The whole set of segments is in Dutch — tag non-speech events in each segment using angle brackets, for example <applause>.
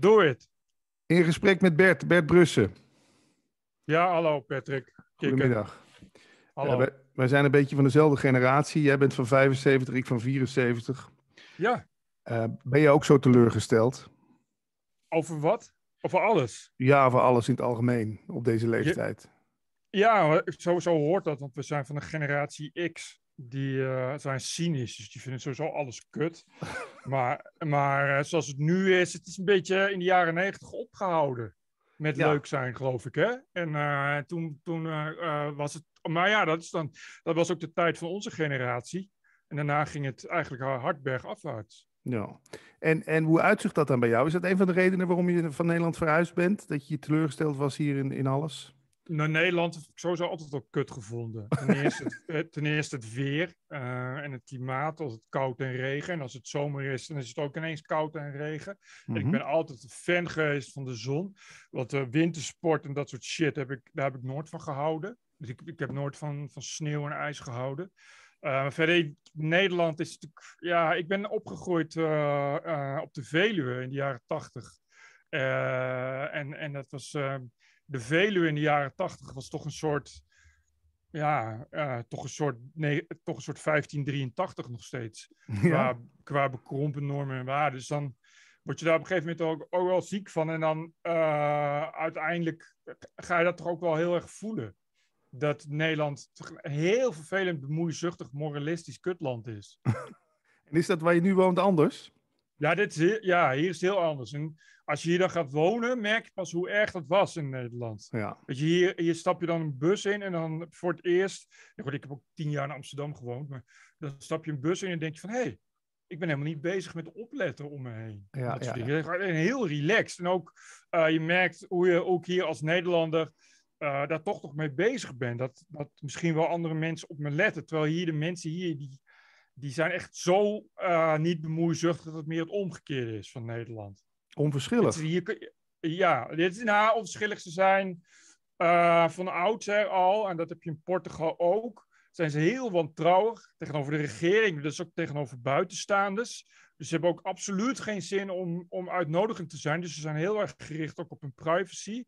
Doe het. In gesprek met Bert, Bert Brussen. Ja, hallo Patrick. Goedemiddag. Hallo. wij, zijn een beetje van dezelfde generatie. Jij bent van 75, ik van 74. Ja. Eh, ben je ook zo teleurgesteld? Over wat? Over alles? Ja, over alles in het algemeen op deze leeftijd. ja, sowieso hoort dat, want we zijn van de generatie X die eh, zijn cynisch, dus die vinden sowieso alles kut. maar maar eh, zoals het nu is, het is een beetje in de jaren negentig opgehouden met leuk zijn, geloof ik. Hè? En eh, toen, toen was het. Maar ja, dat, is dan, dat was ook de tijd van onze generatie. En daarna ging het eigenlijk hard bergafwaarts. Ja. En, en hoe uitzicht dat dan bij jou? Is dat een van de redenen waarom je van Nederland verhuisd bent? Dat je teleurgesteld was hier in, in alles? naar Nederland heb ik sowieso altijd al kut gevonden. Ten <laughs> eerste het, eh, ten eerste het weer eh, en het klimaat, als het koud en regen. En als het zomer is, dan is het ook ineens koud en regen. en ik mhm. ben altijd een fan geweest van de zon. Want eh, wintersport en dat soort shit, heb ik, daar heb ik nooit van gehouden. Dus ik, ik heb nooit van, van sneeuw en ijs gehouden. verder, Nederland is natuurlijk... Ja, ik ben opgegroeid op de Veluwe in de jaren tachtig. en, en dat was de Veluwe in de jaren tachtig was toch een soort, ja, eh, toch, een soort nee, toch een soort 1583 nog steeds. <laughs> Ja. Qua, bekrompen normen en waarden. Dus dan word je daar op een gegeven moment ook, wel ziek van. En dan eh, uiteindelijk ga je dat toch ook wel heel erg voelen. Dat Nederland een heel vervelend, bemoeizuchtig, moralistisch kutland is. <laughs> en is dat waar je nu woont anders? Ja, dit is ja, hier is het heel anders. En als je hier dan gaat wonen, merk je pas hoe erg dat was in Nederland. Ja. je, hier, hier stap je dan een bus in en dan voor het eerst... ik heb ook tien jaar in Amsterdam gewoond, maar dan stap je een bus in en denk je van... hé, hey, ik ben helemaal niet bezig met opletten om me heen. Ja, ja, Heel relaxed. En ook, eh, je merkt hoe je ook hier als Nederlander... Eh, daar toch nog mee bezig bent. Dat, dat misschien wel andere mensen op me letten. Terwijl hier de mensen hier, die die zijn echt zo eh, niet bemoeizuchtig dat het meer het omgekeerde is van Nederland. Onverschillig. hier, ja, dit is nou, onverschillig. Ze zijn uh, van oudsher al, en dat heb je in Portugal ook, zijn ze heel wantrouwig tegenover de regering, dus ook tegenover buitenstaanders. Dus ze hebben ook absoluut geen zin om, om uitnodigend te zijn. Dus ze zijn heel erg gericht ook op hun privacy.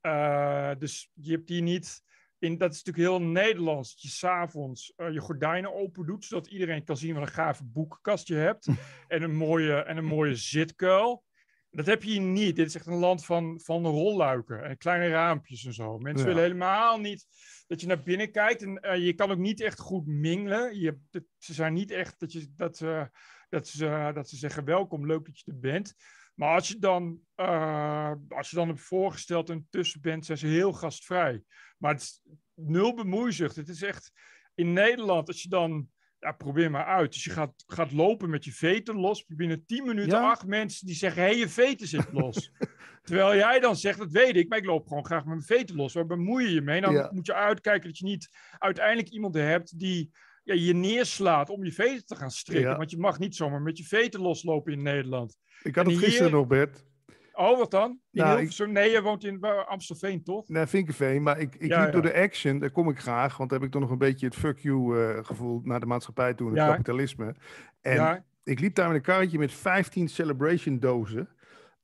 Eh, dus je hebt hier niet dat is natuurlijk heel Nederlands. Dat je s'avonds uh, je gordijnen open doet, zodat iedereen kan zien wat een gave boekenkast je hebt. <laughs> en, een mooie, en een mooie zitkuil. Dat heb je hier niet. Dit is echt een land van, van rolluiken en kleine raampjes en zo. Mensen willen helemaal niet dat je naar binnen kijkt. En eh, je kan ook niet echt goed mingelen. Je, ze zijn niet echt dat, je, dat, uh, dat, ze, dat ze zeggen welkom, leuk dat je er bent. Maar als je dan, uh, als je dan hebt voorgesteld en tussen bent, zijn ze heel gastvrij. Maar het is nul bemoeizucht. Het is echt in Nederland, als je dan. Ja, probeer maar uit. Dus je gaat, gaat lopen met je veten los. Binnen 10 minuten acht mensen die zeggen: hé, hey, je veten zit los. <laughs> Terwijl jij dan zegt: dat weet ik, maar ik loop gewoon graag met mijn veten los. Waar bemoei je je mee? Dan nou, moet je uitkijken dat je niet uiteindelijk iemand hebt die ja, je neerslaat om je veten te gaan strikken. Want je mag niet zomaar met je veten loslopen in Nederland. Ik had het gisteren nog, Bert. Oh, wat dan? Nou, nee, je woont in Amstelveen, toch? Nee, Vinkerveen, Maar ik, ik liep door de action, daar kom ik graag. Want daar heb ik toch nog een beetje het fuck you uh, gevoel naar de maatschappij toe, het kapitalisme. En ik liep daar met een karretje met 15 celebration dozen.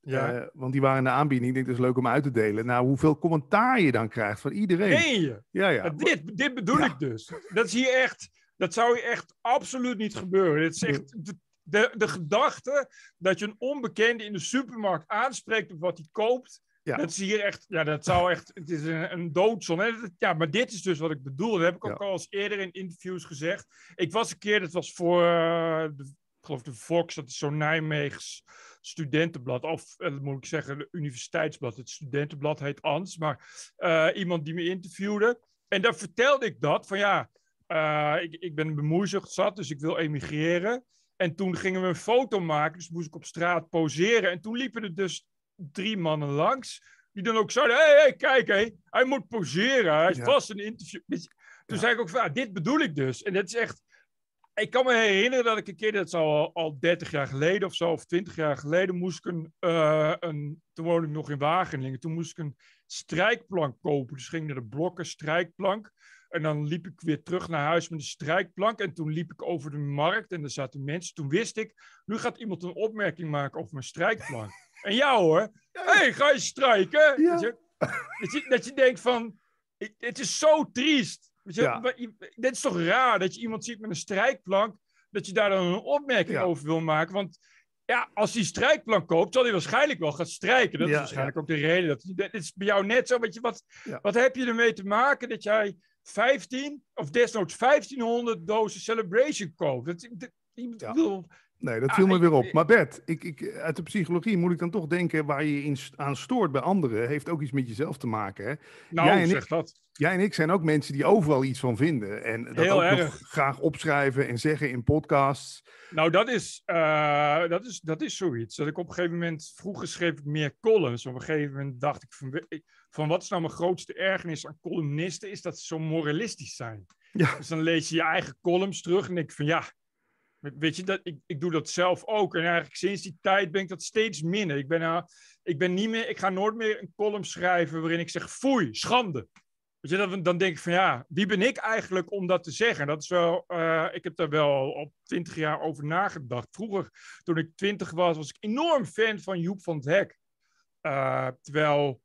Ja. Eh, want die waren in de aanbieding. Ik denk, dat is leuk om uit te delen. Nou, hoeveel commentaar je dan krijgt van iedereen. Nee. Ja, ja. ja dit, dit bedoel ik dus. Dat is hier echt... Dat zou je echt absoluut niet gebeuren. Dit is echt de, de, de gedachte dat je een onbekende in de supermarkt aanspreekt op wat hij koopt. Dat is hier echt, ja, dat zou echt, het is een, een doodzon. Ja, maar dit is dus wat ik bedoel. Dat heb ik ook al eens eerder in interviews gezegd. Ik was een keer, dat was voor, uh, de, ik geloof de Vox, dat is zo'n Nijmeegs studentenblad. Of, eh, dat moet ik zeggen, de universiteitsblad. Het studentenblad heet Ans, maar eh, iemand die me interviewde. En daar vertelde ik dat, van ja, eh, ik, ik ben bemoeizucht zat, dus ik wil emigreren. En toen gingen we een foto maken, dus moest ik op straat poseren. En toen liepen er dus drie mannen langs, die dan ook zeiden: hey, hey, kijk, hey, hij moet poseren. Hij is vast een interview. Dus toen zei ik ook: van, ah, Dit bedoel ik dus. En dat is echt. Ik kan me herinneren dat ik een keer, dat is al, al 30 jaar geleden of zo, of 20 jaar geleden, moest ik een, eh, een. Toen woonde ik nog in Wageningen. Toen moest ik een strijkplank kopen. Dus ging naar de blokken strijkplank. En dan liep ik weer terug naar huis met een strijkplank. En toen liep ik over de markt en er zaten mensen. Toen wist ik, nu gaat iemand een opmerking maken over mijn strijkplank. <laughs> en jou hoor, hé, hey, ga je strijken? Je? Dat, je, dat, je, denkt van, het is zo triest. je? Dit is toch raar dat je iemand ziet met een strijkplank, dat je daar dan een opmerking over wil maken. Want ja, als hij strijkplank koopt, zal hij waarschijnlijk wel gaan strijken. Dat is waarschijnlijk ook de reden. Dat, dit is bij jou net zo. je, wat, wat heb je ermee te maken dat jij 15 of desnoods 1500 dozen Celebration koop. Dat, Nee, dat viel me weer op. Maar Bert, ik, ik, uit de psychologie moet ik dan toch denken... waar je je aan stoort bij anderen... heeft ook iets met jezelf te maken, hè? Nou, jij en ik, dat. Jij en ik zijn ook mensen die overal iets van vinden. En dat Heel ook nog graag opschrijven en zeggen in podcasts. Nou, dat is, eh, dat is, dat is zoiets. Dat ik op een gegeven moment... Vroeger schreef ik meer columns. Op een gegeven moment dacht ik... Van, van wat is nou mijn grootste ergernis aan columnisten, is dat ze zo moralistisch zijn. Ja. Dus dan lees je je eigen columns terug en denk van ja, weet je, dat, ik, ik doe dat zelf ook. En eigenlijk sinds die tijd ben ik dat steeds minder. Ik ben, nou, ik ben niet meer, ik ga nooit meer een column schrijven waarin ik zeg foei, schande. Weet je, dan, dan denk ik van ja, wie ben ik eigenlijk om dat te zeggen? Dat is wel, eh, ik heb daar wel op twintig jaar over nagedacht. Vroeger, toen ik twintig was, was ik enorm fan van Joep van het Hek. Eh, terwijl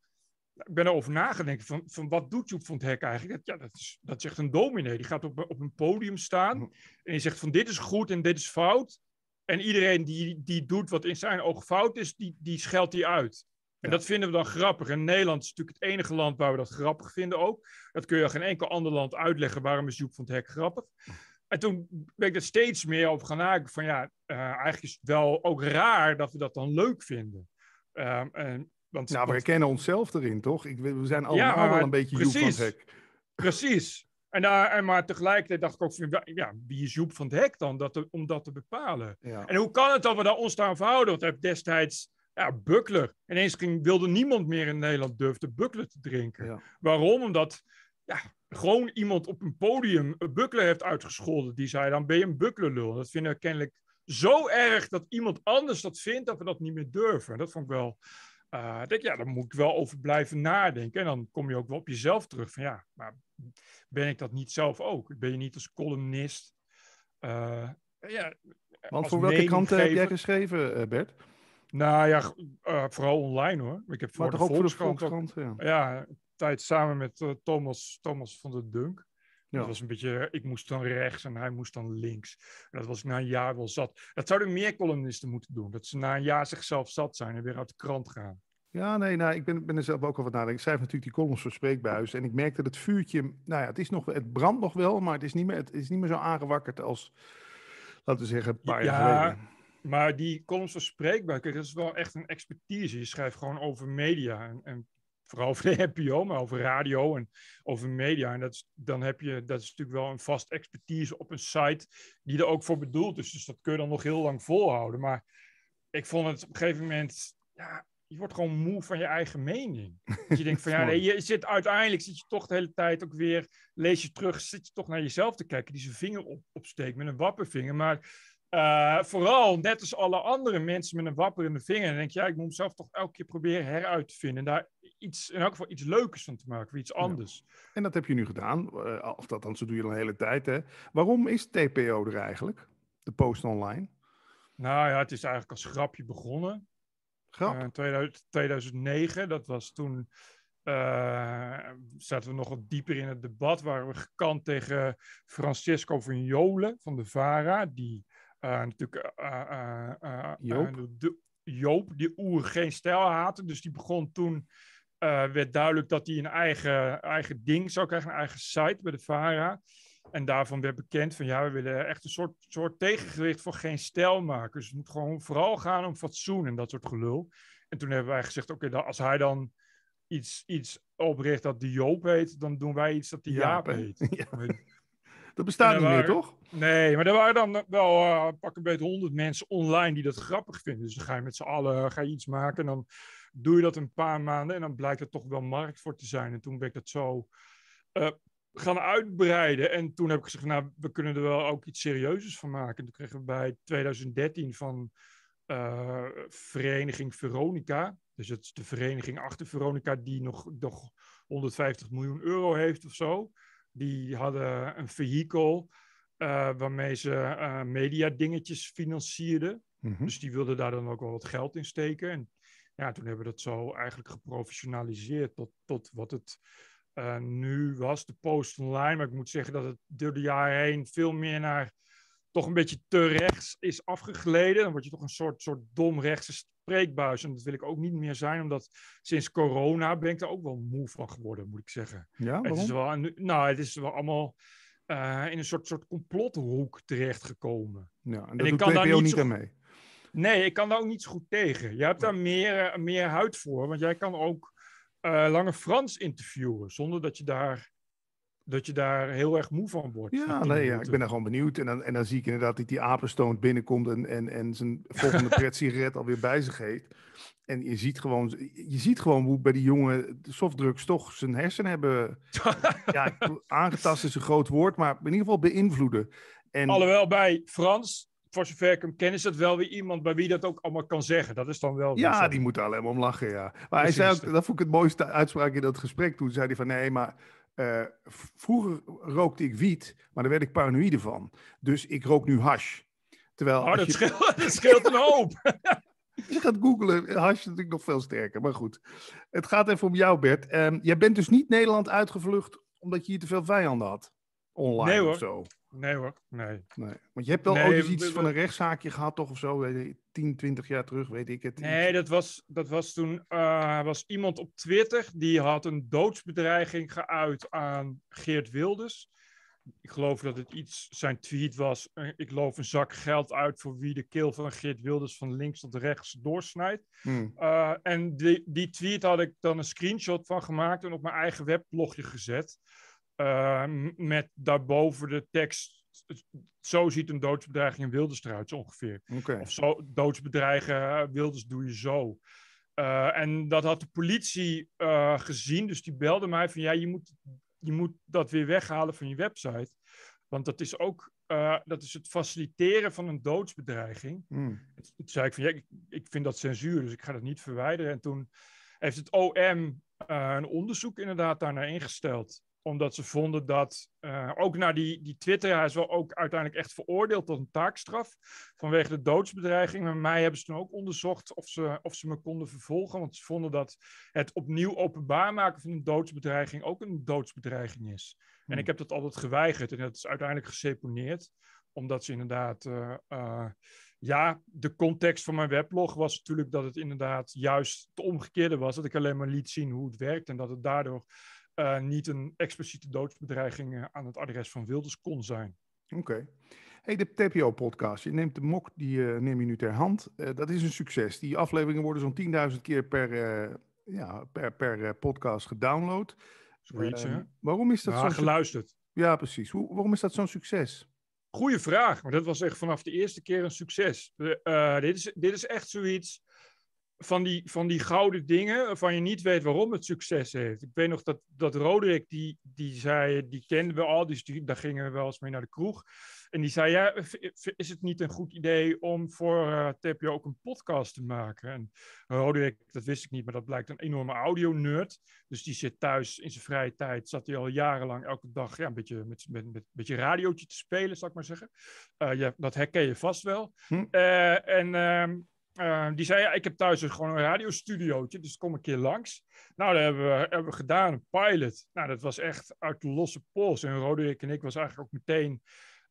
ik ben erover nagedacht van, van wat doet Joep van het Hek eigenlijk? Ja, dat is, dat zegt een dominee. Die gaat op, op een podium staan mhm. en die zegt van dit is goed en dit is fout. En iedereen die, die doet wat in zijn ogen fout is, die, die scheldt die uit. En dat vinden we dan grappig. En Nederland is natuurlijk het enige land waar we dat grappig vinden ook. Dat kun je aan geen enkel ander land uitleggen. Waarom is Joep van het Hek grappig? Mhm. En toen ben ik er steeds meer over gaan nadenken van ja, eh, eigenlijk is het wel ook raar dat we dat dan leuk vinden. Ehm, en want, nou, we herkennen onszelf erin, toch? Ik, we zijn allemaal wel een beetje precies, Joep van het Hek. Precies. En, maar tegelijkertijd dacht ik ook, ja, wie is Joep van het Hek dan dat om dat te bepalen? En hoe kan het dat we daar ons aan verhouden? Want heb destijds ja, Buckler. Ineens ging, wilde niemand meer in Nederland durfde Buckler te drinken. Waarom? Omdat ja, gewoon iemand op een podium een eh, Buckler heeft uitgescholden. Die zei dan ben je een Bucklerlul. Dat vinden we kennelijk zo erg dat iemand anders dat vindt dat we dat niet meer durven. Dat vond ik wel uh, ah, denk, ja, daar moet ik wel over blijven nadenken. En dan kom je ook wel op jezelf terug. Van ja, maar ben ik dat niet zelf ook? Ben je niet als columnist? Eh, ja, Want voor welke kranten heb jij geschreven, eh, Bert? Nou ja, eh, vooral online hoor. Ik heb voor maar de, Volkskrant, ja. ja. tijd samen met Thomas, Thomas van der Dunk. Ja. Dat was een beetje, ik moest dan rechts en hij moest dan links. dat was na een jaar wel zat. Dat zouden meer columnisten moeten doen. Dat ze na een jaar zichzelf zat zijn en weer uit de krant gaan. Ja, nee, nou, ik ben, ben er zelf ook wat nadenken. Ik schrijf natuurlijk die columns voor Spreekbuis. En ik merk dat het vuurtje, nou ja, het, is nog, het brandt nog wel, maar het is niet meer, het is niet meer zo aangewakkerd als, laten we zeggen, een paar ja, jaar geleden. Maar die columns voor Spreekbuis, dat is wel echt een expertise. Je schrijft gewoon over media en, en vooral over de <laughs> NPO, maar over radio en over media. En dat is, dan heb je, dat is natuurlijk wel een vast expertise op een site die er ook voor bedoeld is. Dus dat kun je dan nog heel lang volhouden. Maar ik vond het op een gegeven moment, ja, je wordt gewoon moe van je eigen mening. je denkt van <laughs> ja, nee, je zit uiteindelijk zit je toch de hele tijd ook weer, lees je terug, zit je toch naar jezelf te kijken, die zijn vinger op, opsteekt met een wappervinger. Maar eh, vooral, net als alle andere mensen met een de vinger, dan denk je, ja, ik moet mezelf toch elke keer proberen heruit te vinden. daar iets, in elk geval iets leuks van te maken, iets anders. En dat heb je nu gedaan, eh, of dat dan zo doe je al een hele tijd. Hè. Waarom is TPO er eigenlijk, de post online? Nou ja, het is eigenlijk als grapje begonnen. Grap? Uh, eh, 2009, dat was toen... Eh, zaten we nog wat dieper in het debat. Waren we gekant tegen Francisco van Jolen van de VARA. Die natuurlijk Joop. Joop, die oer geen stijl haatte. Dus die begon toen uh, werd duidelijk dat hij een eigen, eigen ding zou krijgen, een eigen site bij de VARA. En daarvan werd bekend van ja, we willen echt een soort, soort tegengewicht voor geen stijlmakers. Dus het moet gewoon vooral gaan om fatsoen en dat soort gelul. En toen hebben wij gezegd, oké, okay, als hij dan iets, iets opricht dat de Joop heet, dan doen wij iets dat de Jaap, <laughs> heet. Ja. Dat bestaat niet meer, toch? Nee, maar er waren dan wel uh, pak een beetje honderd mensen online die dat grappig vinden. Dus dan ga je met z'n allen ga iets maken en dan doe je dat een paar maanden en dan blijkt er toch wel markt voor te zijn. En toen ben ik dat zo eh, gaan uitbreiden. En toen heb ik gezegd, nou, we kunnen er wel ook iets serieuzes van maken. En toen kregen we bij 2013 van eh, Vereniging Veronica. Dus het de vereniging achter Veronica die nog, nog 150 miljoen euro heeft of zo. Die hadden een vehikel eh, waarmee ze media dingetjes financierden. Mhm. Dus die wilden daar dan ook wel wat geld in steken. En ja, toen hebben we dat zo eigenlijk geprofessionaliseerd tot, tot wat het eh, nu was, de post online. Maar ik moet zeggen dat het door de jaren heen veel meer naar toch een beetje te rechts is afgegleden. Dan word je toch een soort, soort dom spreekbuis. En dat wil ik ook niet meer zijn, omdat sinds corona ben ik er ook wel moe van geworden, moet ik zeggen. Ja, waarom? Het is wel, nou, het is wel allemaal... Eh, in een soort, soort complothoek terechtgekomen. Ja, en, en ik kan daar niet, zo, mee. Nee, ik kan daar ook niet zo goed tegen. Je hebt daar meer, eh, meer huid voor, want jij kan ook uh, Lange Frans interviewen zonder dat je daar dat je daar heel erg moe van wordt. Ja, nee, ja, ik ben daar gewoon benieuwd. En dan, en dan zie ik inderdaad dat die apenstoon binnenkomt en, en, en zijn volgende <laughs> pret alweer bij zich heeft. En je ziet, gewoon, je ziet gewoon hoe bij die jongen softdrugs toch zijn hersen hebben <laughs> ja, aangetast is een groot woord, maar in ieder geval beïnvloeden. En... Alhoewel bij Frans voor zover ik hem ken, is dat wel weer iemand bij wie dat ook allemaal kan zeggen. Dat is dan wel. Ja, die moet alleen maar om lachen, ja. Maar hij zei ook, dat vond ik het mooiste uitspraak in dat gesprek. Toen zei hij van nee, maar eh, vroeger rookte ik wiet, maar daar werd ik paranoïde van. Dus ik rook nu hash. Terwijl oh, dat, je... scheelt, <laughs> een hoop. Als <laughs> je gaat googlen, hash is natuurlijk nog veel sterker. Maar goed, het gaat even om jou, Bert. Ehm, jij bent dus niet Nederland uitgevlucht omdat je hier te veel vijanden had. Online nee, hoor. of zo. Nee hoor, nee. nee. Want je hebt wel nee, ooit iets van een rechtszaakje gehad, toch of zo? 10, 20 jaar terug, weet ik het. Nee, dat was, dat was toen. Uh, was iemand op Twitter die had een doodsbedreiging geuit aan Geert Wilders. Ik geloof dat het iets, zijn tweet was. Eh, ik loof een zak geld uit voor wie de keel van Geert Wilders van links tot rechts doorsnijdt. Hmm. Eh, en die, die tweet had ik dan een screenshot van gemaakt en op mijn eigen weblogje gezet. Eh, met daarboven de tekst. Zo ziet een doodsbedreiging in Wilders eruit, ongeveer. Of zo, doodsbedreigen eh, Wilders doe je zo. Eh, en dat had de politie gezien, dus die belde mij van ja, je moet, je moet dat weer weghalen van je website. Want dat is ook dat is het faciliteren van een doodsbedreiging. Mm. Toen zei ik van ja, ik, ik vind dat censuur, dus ik ga dat niet verwijderen. En toen heeft het OM een onderzoek inderdaad daarnaar ingesteld omdat ze vonden dat, eh, ook naar die, die Twitter, hij is wel ook uiteindelijk echt veroordeeld tot een taakstraf vanwege de doodsbedreiging. Maar mij hebben ze toen ook onderzocht of ze, of ze me konden vervolgen, want ze vonden dat het opnieuw openbaar maken van een doodsbedreiging ook een doodsbedreiging is. En hmm. ik heb dat altijd geweigerd en dat is uiteindelijk geseponeerd, omdat ze inderdaad... Eh, eh, ja, de context van mijn weblog was natuurlijk dat het inderdaad juist het omgekeerde was. Dat ik alleen maar liet zien hoe het werkt en dat het daardoor eh, niet een expliciete doodsbedreiging eh, aan het adres van Wilders kon zijn. Oké. Hey, de TPO-podcast. Je neemt de mok, die eh, neem je nu ter hand. dat is een succes. Die afleveringen worden zo'n 10.000 keer per, ja, per, per podcast gedownload. Ehm, hè? Waarom is dat ja, zo? geluisterd. Ja, precies. Hoe, waarom is dat zo'n succes? Goeie vraag, maar dat was echt vanaf de eerste keer een succes. dit, is, dit is echt zoiets van die, van die gouden dingen waarvan je niet weet waarom het succes heeft. Ik weet nog dat, dat Roderick, die, die zei, die kenden we al, dus die, daar gingen we wel eens mee naar de kroeg. En die zei, ja, is het niet een goed idee om voor uh, ook een podcast te maken? En Roderick, dat wist ik niet, maar dat blijkt een enorme audio-nerd. Dus die zit thuis in zijn vrije tijd, zat hij al jarenlang elke dag ja, een beetje met, met, met een beetje radiootje te spelen, zal ik maar zeggen. Eh, ja, dat herken je vast wel. Hm. Eh, en... Ehm, Ehm, die zei, ja, ik heb thuis dus gewoon een radiostudiootje, dus kom een keer langs. Nou, dat hebben we, hebben gedaan, een pilot. Nou, dat was echt uit losse pols. En Roderick en ik was eigenlijk ook meteen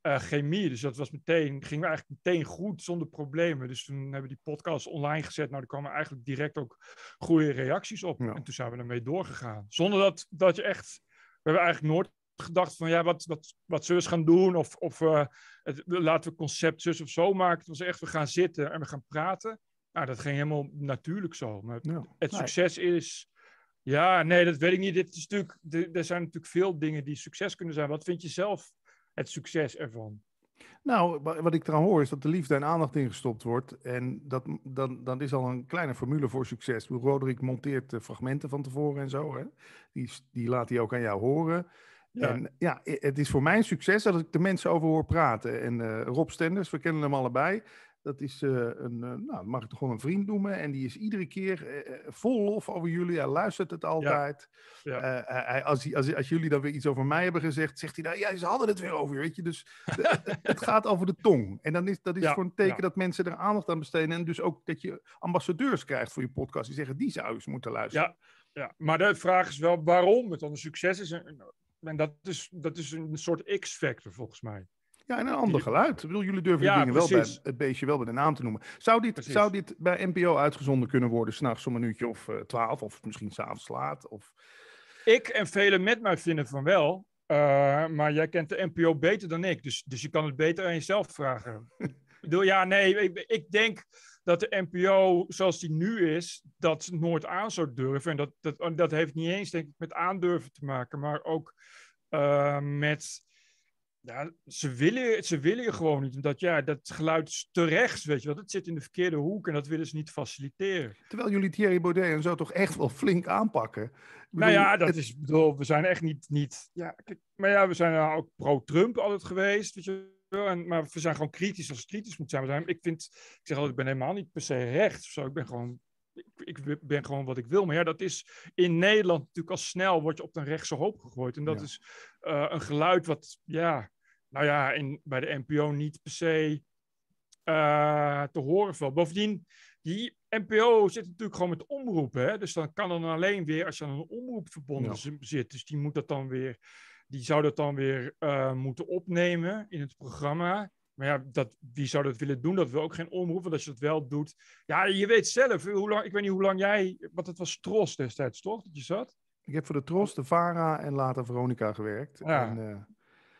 eh, chemie, dus dat was meteen, ging eigenlijk meteen goed, zonder problemen. Dus toen hebben we die podcast online gezet. Nou, er kwamen eigenlijk direct ook goede reacties op. En toen zijn we ermee doorgegaan. Zonder dat, dat je echt, we hebben eigenlijk nooit gedacht van ja, wat, wat, wat zullen eens gaan doen? Of, of uh, het, laten we concept zus of zo maken. Het was echt, we gaan zitten en we gaan praten. Nou, dat ging helemaal natuurlijk zo. Maar het succes is. Ja, nee, dat weet ik niet. Dit is natuurlijk, er zijn natuurlijk veel dingen die succes kunnen zijn. Wat vind je zelf het succes ervan? Nou, wat ik eraan hoor is dat de liefde en aandacht ingestopt wordt. En dat, dan, dan is al een kleine formule voor succes. Roderick monteert eh, fragmenten van tevoren en zo. Hè? Die, die laat hij ook aan jou horen. Ja. En ja, het is voor mij een succes dat ik de mensen over hoor praten. En eh, Rob Stenders, we kennen hem allebei. Dat is eh, een, eh, nou, mag ik toch gewoon een vriend noemen. En die is iedere keer vol lof over jullie. Hij luistert het altijd. Ja. Hij, als, als, als, jullie dan weer iets over mij hebben gezegd, zegt hij nou, ja, ze hadden het weer over weet je. Dus het, gaat over de tong. En dan is, dat is voor een teken dat mensen er aandacht aan besteden. En dus ook dat je ambassadeurs krijgt voor je podcast. Die zeggen, die zou eens moeten luisteren. Ja, ja. maar de vraag is wel waarom het dan een succes is. En dat is, dat is een soort X-factor volgens mij. Ja, en een ander geluid. Ik bedoel, jullie durven dingen wel het beestje wel bij de naam te noemen. Zou dit, zou dit bij NPO uitgezonden kunnen worden, s'nachts om een uurtje of eh, twaalf, of misschien s'avonds laat? Of... Ik en velen met mij vinden van wel. Eh, maar jij kent de NPO beter dan ik, dus, dus je kan het beter aan jezelf vragen. <laughs> ik bedoel, ja, nee, ik, ik denk dat de NPO zoals die nu is, dat nooit aan zou durven. En dat, dat, oh, dat heeft niet eens, denk ik, met aandurven te maken, maar ook eh, met. Ja, ze, willen, ze willen je gewoon niet. Omdat ja, dat geluid is terecht, weet je wel. het zit in de verkeerde hoek en dat willen ze niet faciliteren. Terwijl jullie Thierry Baudet en zo toch echt wel flink aanpakken. nou ja, dat is, bedoel, we zijn echt niet, niet ja, maar ja, we zijn nou ook pro-Trump altijd geweest, weet je en, maar we zijn gewoon kritisch als het kritisch moet zijn. zijn. Ik, vind, ik zeg altijd, ik ben helemaal niet per se rechts. Zo. Ik, ben gewoon, ik, ben gewoon wat ik wil. Maar ja, dat is in Nederland natuurlijk al snel word je op een rechtse hoop gegooid. En dat is eh, een geluid wat, ja, nou ja, in, bij de NPO niet per se eh, te horen valt. Bovendien, die NPO zit natuurlijk gewoon met omroepen. Hè? Dus dan kan dan alleen weer als je een omroep verbonden zit. Dus die moet dat dan weer die zou dat dan weer eh, moeten opnemen in het programma. Maar ja, dat, wie zou dat willen doen? Dat wil ook geen omroep. Want als je dat wel doet. Ja, je weet zelf. Eh, hoe lang, ik weet niet hoe lang jij. Want het was Tros destijds, toch? Dat je zat? Ik heb voor de Tros, de Vara en later Veronica gewerkt. Ja. En, eh,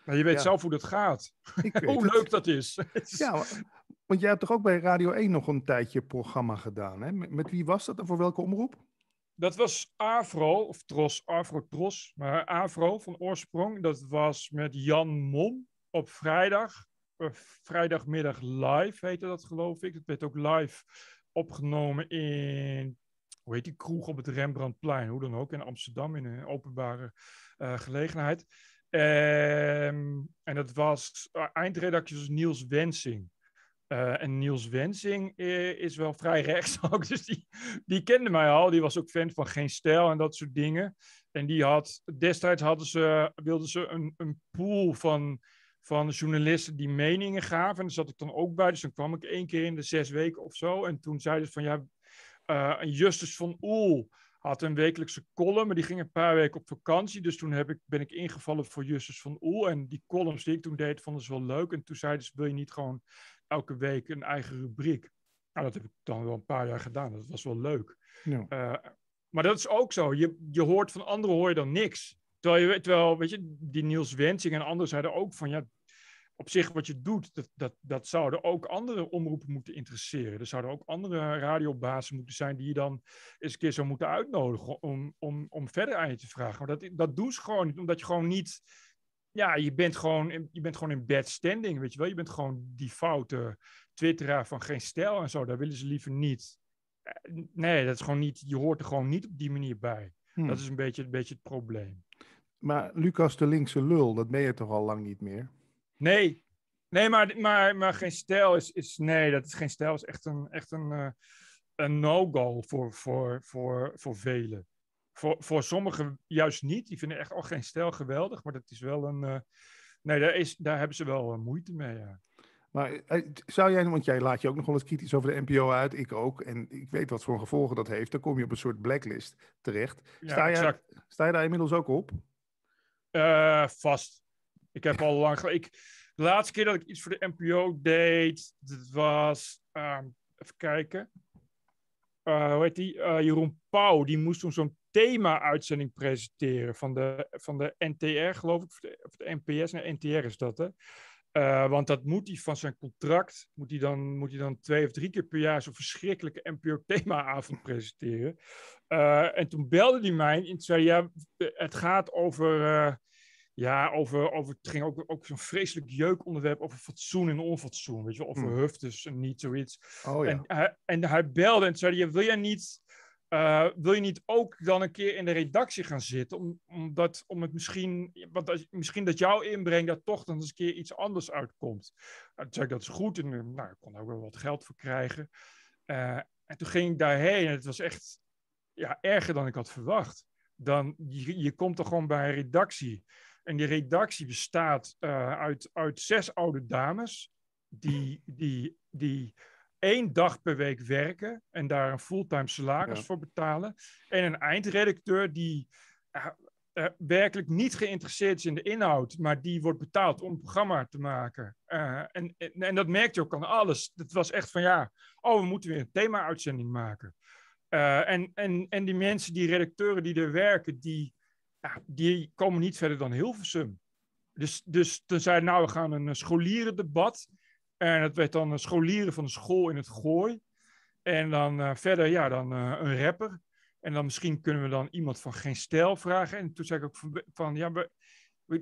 maar je weet zelf hoe dat gaat. <laughs> hoe leuk dat is. <laughs> ja, want jij hebt toch ook bij Radio 1 nog een tijdje programma gedaan? Hè? Met, met wie was dat en voor welke omroep? Dat was Afro of Tros, afro Tros, maar afro van oorsprong. Dat was met Jan Mom op vrijdag. Eh, vrijdagmiddag live heette dat, geloof ik. Het werd ook live opgenomen in, hoe heet die kroeg op het Rembrandtplein, hoe dan ook, in Amsterdam, in een openbare eh, gelegenheid. Ehm, en dat was eh, eindredactie was Niels Wensing. Eh, en Niels Wensing eh, is wel vrij <laughs> rechts ook. Dus die, die kende mij al. Die was ook fan van Geen Stijl en dat soort dingen. En die had, destijds hadden ze, wilden ze een, een pool van, van journalisten die meningen gaven. En daar zat ik dan ook bij. Dus dan kwam ik één keer in de zes weken of zo. En toen zeiden ze van ja, eh, Justus van Oel had een wekelijkse column, maar die ging een paar weken op vakantie. Dus toen heb ik, ben ik ingevallen voor Justus van Oel. En die columns die ik toen deed, vonden ze wel leuk. En toen zeiden ze, wil je niet gewoon elke week een eigen rubriek. Nou, dat heb ik dan wel een paar jaar gedaan. Dat was wel leuk. Ja. Eh, maar dat is ook zo. Je, je hoort van anderen hoor je dan niks. Terwijl, je, terwijl weet je, die Niels Wensing en anderen zeiden ook van ja, op zich wat je doet, dat, dat, zouden ook andere omroepen moeten interesseren. Er zouden ook andere radiobasen moeten zijn die je dan eens een keer zou moeten uitnodigen om, om, om verder aan je te vragen. Maar dat, dat doen ze gewoon niet, omdat je gewoon niet ja, je bent, gewoon, je bent gewoon in bad standing, weet je wel. Je bent gewoon die foute twitteraar van geen stijl en zo. Daar willen ze liever niet. Eh, nee, dat is gewoon niet, je hoort er gewoon niet op die manier bij. Hmm. Dat is een beetje, een beetje het probleem. Maar Lucas de linkse lul, dat ben je toch al lang niet meer? Nee, nee maar, maar, maar geen stijl is, is... Nee, dat is geen stijl. is echt een, echt een, eh, een no-go voor, voor, voor, voor velen. Voor, voor sommigen juist niet. Die vinden echt ook oh, geen stijl geweldig. Maar dat is wel een. Eh, nee, daar, is, daar hebben ze wel eh, moeite mee. Ja. Maar eh, zou jij, want jij laat je ook nog wel eens kritisch over de NPO uit, ik ook, en ik weet wat voor gevolgen dat heeft. Dan kom je op een soort blacklist terecht. Sta, sta je daar inmiddels ook op? vast. Ik heb al lang. Ik, de laatste keer dat ik iets voor de NPO deed, dat was. Ehm, even kijken. hoe heet die? Jeroen Pauw. Die moest toen zo'n thema-uitzending presenteren van de, van de NTR, geloof ik, of de, of de NPS. Nee, NTR is dat, hè? Eh, want dat moet hij van zijn contract, moet hij dan, moet hij dan twee of drie keer per jaar zo'n verschrikkelijke NPO-themaavond presenteren. Eh, en toen belde hij mij en zei, ja, het gaat over, eh, ja, over, over, het ging ook, ook zo'n vreselijk jeukonderwerp over fatsoen en onfatsoen, weet je wel, over mm. huftes en niet zoiets. Oh, ja. en, en hij belde en zei, ja, wil jij niet eh, wil je niet ook dan een keer in de redactie gaan zitten? Om, om, dat, om het misschien, want misschien dat jouw inbreng daar toch dan eens een keer iets anders uitkomt. Nou, toen zei ik dat is goed en eh, nou, ik kon daar ook wel wat geld voor krijgen. Eh, en toen ging ik daarheen en het was echt ja, erger dan ik had verwacht. Dan, je, je komt er gewoon bij een redactie. En die redactie bestaat uit, uit zes oude dames die. die, die één dag per week werken en daar een fulltime salaris voor betalen. En een eindredacteur die eh, werkelijk niet geïnteresseerd is in de inhoud, maar die wordt betaald om een programma te maken. Eh, en, en, dat merkte je ook aan alles. Het was echt van ja, oh, we moeten weer een thema-uitzending maken. Eh, en, en, en die mensen, die redacteuren die er werken, die, ja, die komen niet verder dan Hilversum. Dus, dus zei: nou, we gaan een scholierendebat en dat werd dan eh, scholieren van de school in het gooi. En dan eh, verder, ja, dan eh, een rapper. En dan misschien kunnen we dan iemand van geen stijl vragen. En toen zei ik ook van, van ja, maar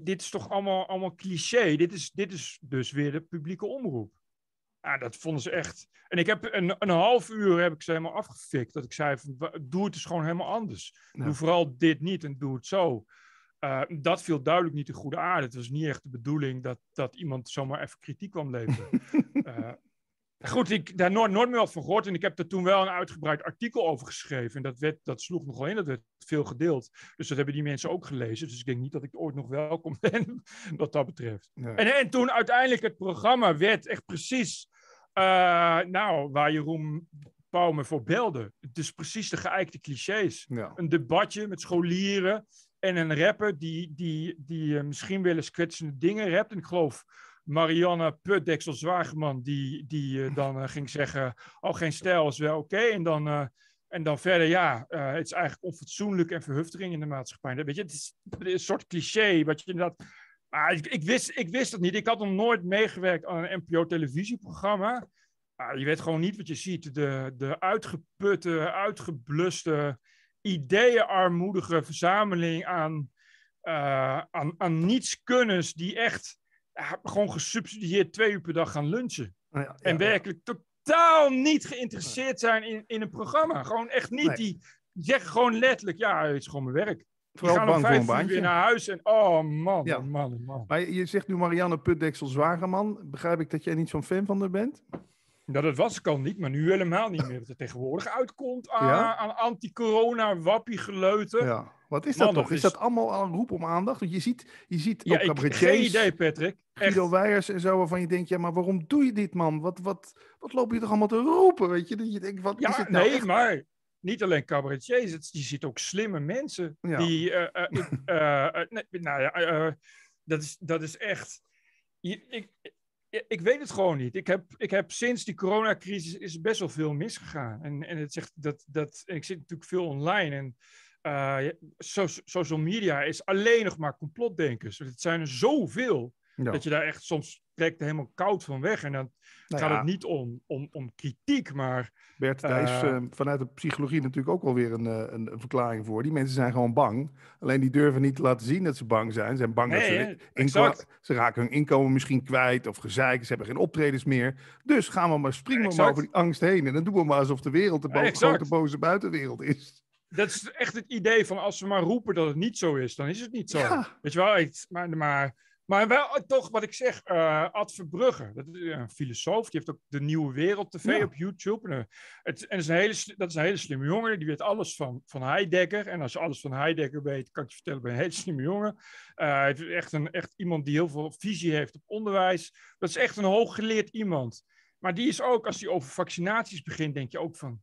dit is toch allemaal, allemaal cliché. Dit is, dit is dus weer de publieke omroep. Ja, dat vonden ze echt. En ik heb een, een half uur heb ik ze helemaal afgefikt. Dat ik zei: doe het dus gewoon helemaal anders. Doe vooral dit niet en doe het zo. Eh, dat viel duidelijk niet de goede aarde. Het was niet echt de bedoeling dat, dat iemand zomaar even kritiek kwam leveren. uh, <laughs> goed, ik daar nooit, nooit meer wat van gehoord. En ik heb er toen wel een uitgebreid artikel over geschreven. En dat, werd, dat sloeg nogal in, dat werd veel gedeeld. Dus dat hebben die mensen ook gelezen. Dus ik denk niet dat ik ooit nog welkom <laughs> ben, wat dat betreft. En, en toen uiteindelijk het programma werd echt precies... Uh, nou, waar Jeroen Pauw me voor belde. Het is precies de geëikte clichés. Een debatje met scholieren en een rapper die, die, die eh, misschien willen eens kwetsende dingen rapt. En ik geloof Marianne Putdeksel Zwageman, die, die eh, dan eh, ging zeggen: Oh, geen stijl is wel oké. En dan. En dan verder, ja, het is eigenlijk onfatsoenlijk en verhuftering in de maatschappij. Weet je, het is, een soort cliché, wat je inderdaad... Maar ik, ik, wist, ik wist dat niet. Ik had nog nooit meegewerkt aan een NPO-televisieprogramma. Ah, je weet gewoon niet wat je ziet. De, de uitgeputte, uitgebluste ideeënarmoedige verzameling aan, uh, aan, aan nietskunners die echt gewoon gesubsidieerd twee uur per dag gaan lunchen. Oh en werkelijk totaal niet geïnteresseerd zijn in, in een programma. Gewoon echt niet. Die zeggen gewoon letterlijk, ja, het is gewoon mijn werk. We gaan om vijf weer naar huis en oh man, man, man. Maar je zegt nu Marianne Putdeksel Zwageman. Begrijp ik dat jij niet zo'n fan van haar bent? Nou, dat was kan niet, maar nu helemaal niet meer. Dat er tegenwoordig uitkomt aan, aan anti-corona wappie geleuten. Ja. Wat is dat toch? Is, dat allemaal een roep om aandacht? Want je ziet, je ziet ja, ik, geen idee, Patrick. Weijers en zo, waarvan je denkt, ja, maar waarom doe je dit, man? Wat, wat, wat loop je toch allemaal te roepen, weet je? Dat je denkt, wat ja, is het nou nee, maar niet alleen cabaretiers. je ziet ook slimme mensen die... Eh, eh, <laughs> eh, nee, nou ja, dat, is, dat is echt... ik, ik weet het gewoon niet. Ik heb, ik heb sinds die coronacrisis is best wel veel misgegaan. En, en het zegt dat, dat, ik zit natuurlijk veel online en eh, social media is alleen nog maar complotdenkers. Het zijn er zoveel dat je daar echt soms trekt helemaal koud van weg. En dan nou gaat het niet om, om, om kritiek, maar... Bert, daar is eh, eh, vanuit de psychologie natuurlijk ook wel weer eh, een, een, verklaring voor. Die mensen zijn gewoon bang. Alleen die durven niet te laten zien dat ze bang zijn. Ze zijn bang nee, dat ze... Ze raken hun inkomen misschien kwijt of gezeik. Ze hebben geen optredens meer. Dus gaan we maar springen we maar over die angst heen. En dan doen we maar alsof de wereld de grote boze buitenwereld is. Dat is echt het idee van als we maar roepen dat het niet zo is, dan is het niet zo. Weet je wel? Maar... maar maar wel eh, toch wat ik zeg, uh, Ad Verbrugge, dat is eh, een filosoof, die heeft ook de Nieuwe Wereld TV op YouTube. En, het, en is een hele, dat is een hele slimme jongen, die weet alles van, van Heidegger. En als je alles van Heidegger weet, kan ik je vertellen, ben een hele slimme jongen. Uh, het is echt, een, echt iemand die heel veel visie heeft op onderwijs. Dat is echt een hooggeleerd iemand. Maar die is ook, als hij over vaccinaties begint, denk je ook van,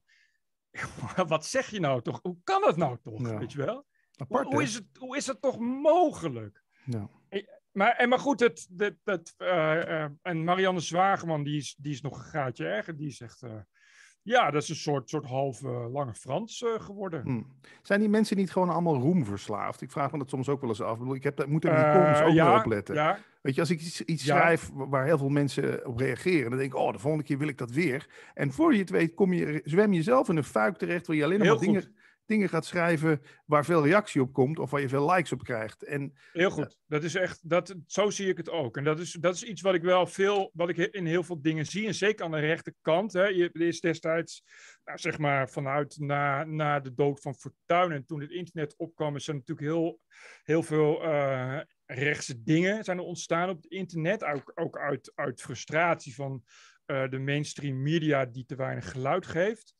<laughs> wat zeg je nou toch? Hoe kan dat nou toch? Weet je wel? hoe, hoe, is het, hoe is dat toch mogelijk? Ja. Maar, en maar goed, het, dat, dat, eh, eh, en Marianne Zwageman, die is, die is nog een gaatje erger. Die zegt, eh, ja, dat is een soort, soort halve lange Frans geworden. Hmm. Zijn die mensen niet gewoon allemaal roemverslaafd? Ik vraag me dat soms ook wel eens af. Ik, heb, dat moet er die ook ja, op letten. Weet je, als ik iets, schrijf waar heel veel mensen op reageren, dan denk ik, oh, de volgende keer wil ik dat weer. En voor je het weet, kom je, zwem je zelf in een fuik terecht waar je alleen nog maar dingen dingen gaat schrijven waar veel reactie op komt of waar je veel likes op krijgt. En, heel goed, eh, dat is echt, dat, zo zie ik het ook. En dat is, dat is iets wat ik wel veel, wat ik in heel veel dingen zie, en zeker aan de rechterkant. Hè. Je, is destijds, nou, zeg maar, vanuit na, na de dood van Fortuyn en toen het internet opkwam, is er natuurlijk heel, heel veel uh, rechtse dingen zijn er ontstaan op het internet. Ook, ook uit, uit frustratie van eh, de mainstream media die te weinig geluid geeft.